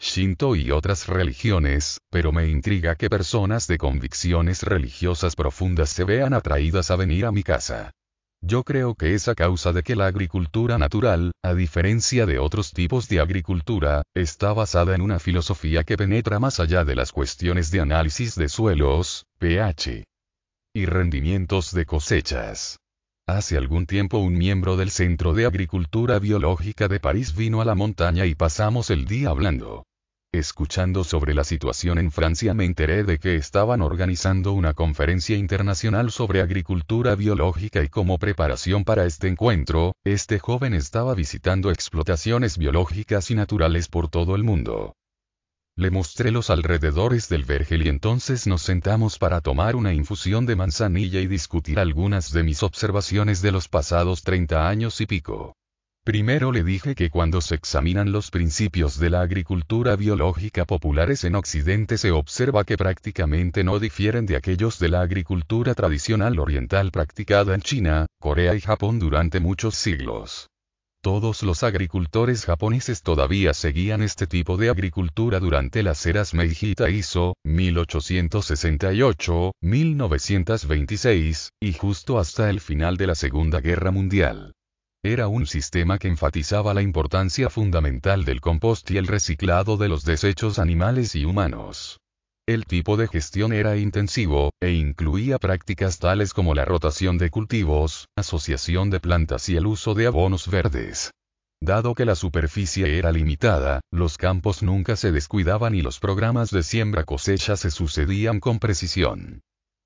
Shinto y otras religiones, pero me intriga que personas de convicciones religiosas profundas se vean atraídas a venir a mi casa. Yo creo que es a causa de que la agricultura natural, a diferencia de otros tipos de agricultura, está basada en una filosofía que penetra más allá de las cuestiones de análisis de suelos, pH y rendimientos de cosechas. Hace algún tiempo un miembro del Centro de Agricultura Biológica de París vino a la montaña y pasamos el día hablando. Escuchando sobre la situación en Francia me enteré de que estaban organizando una conferencia internacional sobre agricultura biológica y como preparación para este encuentro, este joven estaba visitando explotaciones biológicas y naturales por todo el mundo. Le mostré los alrededores del vergel y entonces nos sentamos para tomar una infusión de manzanilla y discutir algunas de mis observaciones de los pasados 30 años y pico. Primero le dije que cuando se examinan los principios de la agricultura biológica populares en Occidente se observa que prácticamente no difieren de aquellos de la agricultura tradicional oriental practicada en China, Corea y Japón durante muchos siglos. Todos los agricultores japoneses todavía seguían este tipo de agricultura durante las eras Meiji ISO, 1868, 1926, y justo hasta el final de la Segunda Guerra Mundial. Era un sistema que enfatizaba la importancia fundamental del compost y el reciclado de los desechos animales y humanos. El tipo de gestión era intensivo, e incluía prácticas tales como la rotación de cultivos, asociación de plantas y el uso de abonos verdes. Dado que la superficie era limitada, los campos nunca se descuidaban y los programas de siembra-cosecha se sucedían con precisión.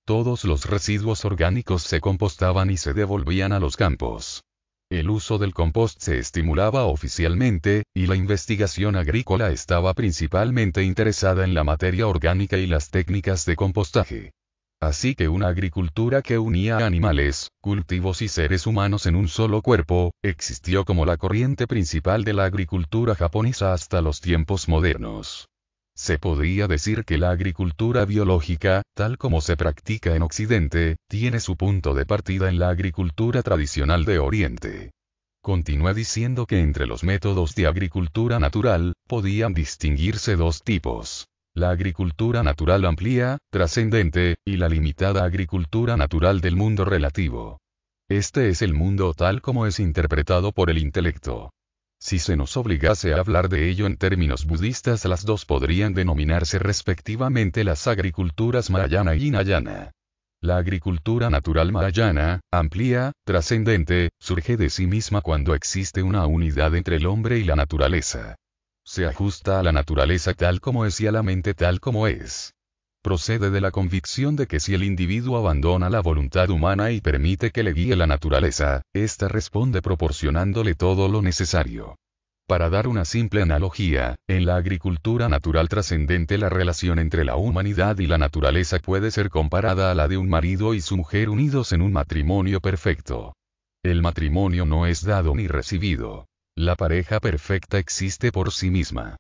Todos los residuos orgánicos se compostaban y se devolvían a los campos. El uso del compost se estimulaba oficialmente, y la investigación agrícola estaba principalmente interesada en la materia orgánica y las técnicas de compostaje. Así que una agricultura que unía animales, cultivos y seres humanos en un solo cuerpo, existió como la corriente principal de la agricultura japonesa hasta los tiempos modernos. Se podría decir que la agricultura biológica, tal como se practica en Occidente, tiene su punto de partida en la agricultura tradicional de Oriente. Continúa diciendo que entre los métodos de agricultura natural, podían distinguirse dos tipos. La agricultura natural amplia, trascendente, y la limitada agricultura natural del mundo relativo. Este es el mundo tal como es interpretado por el intelecto. Si se nos obligase a hablar de ello en términos budistas, las dos podrían denominarse respectivamente las agriculturas mahayana y hinayana. La agricultura natural mahayana, amplia, trascendente, surge de sí misma cuando existe una unidad entre el hombre y la naturaleza. Se ajusta a la naturaleza tal como es y a la mente tal como es procede de la convicción de que si el individuo abandona la voluntad humana y permite que le guíe la naturaleza, ésta responde proporcionándole todo lo necesario. Para dar una simple analogía, en la agricultura natural trascendente la relación entre la humanidad y la naturaleza puede ser comparada a la de un marido y su mujer unidos en un matrimonio perfecto. El matrimonio no es dado ni recibido. La pareja perfecta existe por sí misma.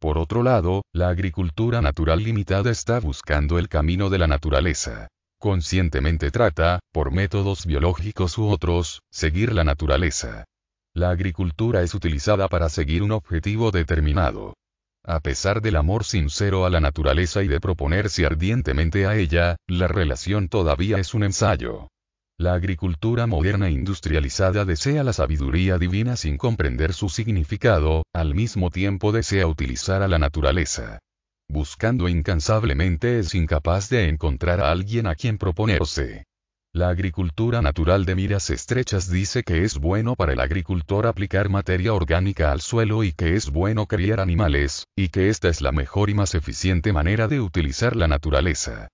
Por otro lado, la agricultura natural limitada está buscando el camino de la naturaleza. Conscientemente trata, por métodos biológicos u otros, seguir la naturaleza. La agricultura es utilizada para seguir un objetivo determinado. A pesar del amor sincero a la naturaleza y de proponerse ardientemente a ella, la relación todavía es un ensayo. La agricultura moderna industrializada desea la sabiduría divina sin comprender su significado, al mismo tiempo desea utilizar a la naturaleza. Buscando incansablemente es incapaz de encontrar a alguien a quien proponerse. La agricultura natural de miras estrechas dice que es bueno para el agricultor aplicar materia orgánica al suelo y que es bueno criar animales, y que esta es la mejor y más eficiente manera de utilizar la naturaleza.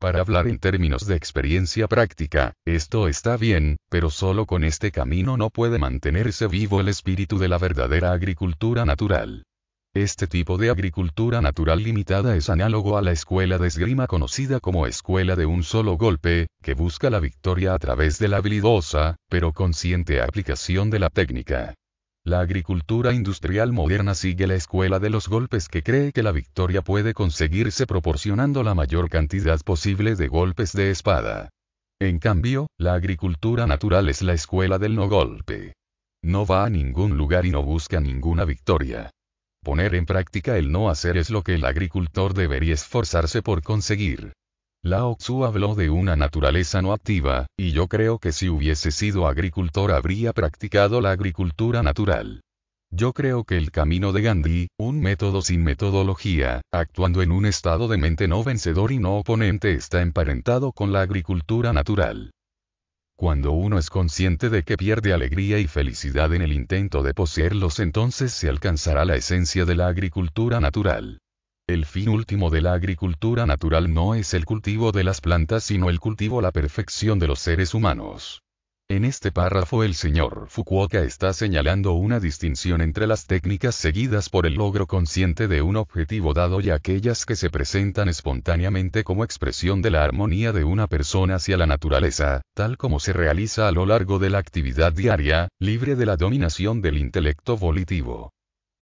Para hablar en términos de experiencia práctica, esto está bien, pero solo con este camino no puede mantenerse vivo el espíritu de la verdadera agricultura natural. Este tipo de agricultura natural limitada es análogo a la escuela de esgrima conocida como escuela de un solo golpe, que busca la victoria a través de la habilidosa, pero consciente aplicación de la técnica. La agricultura industrial moderna sigue la escuela de los golpes que cree que la victoria puede conseguirse proporcionando la mayor cantidad posible de golpes de espada. En cambio, la agricultura natural es la escuela del no golpe. No va a ningún lugar y no busca ninguna victoria. Poner en práctica el no hacer es lo que el agricultor debería esforzarse por conseguir. Lao Tzu habló de una naturaleza no activa, y yo creo que si hubiese sido agricultor habría practicado la agricultura natural. Yo creo que el camino de Gandhi, un método sin metodología, actuando en un estado de mente no vencedor y no oponente, está emparentado con la agricultura natural. Cuando uno es consciente de que pierde alegría y felicidad en el intento de poseerlos, entonces se alcanzará la esencia de la agricultura natural. El fin último de la agricultura natural no es el cultivo de las plantas, sino el cultivo a la perfección de los seres humanos. En este párrafo el señor Fukuoka está señalando una distinción entre las técnicas seguidas por el logro consciente de un objetivo dado y aquellas que se presentan espontáneamente como expresión de la armonía de una persona hacia la naturaleza, tal como se realiza a lo largo de la actividad diaria, libre de la dominación del intelecto volitivo.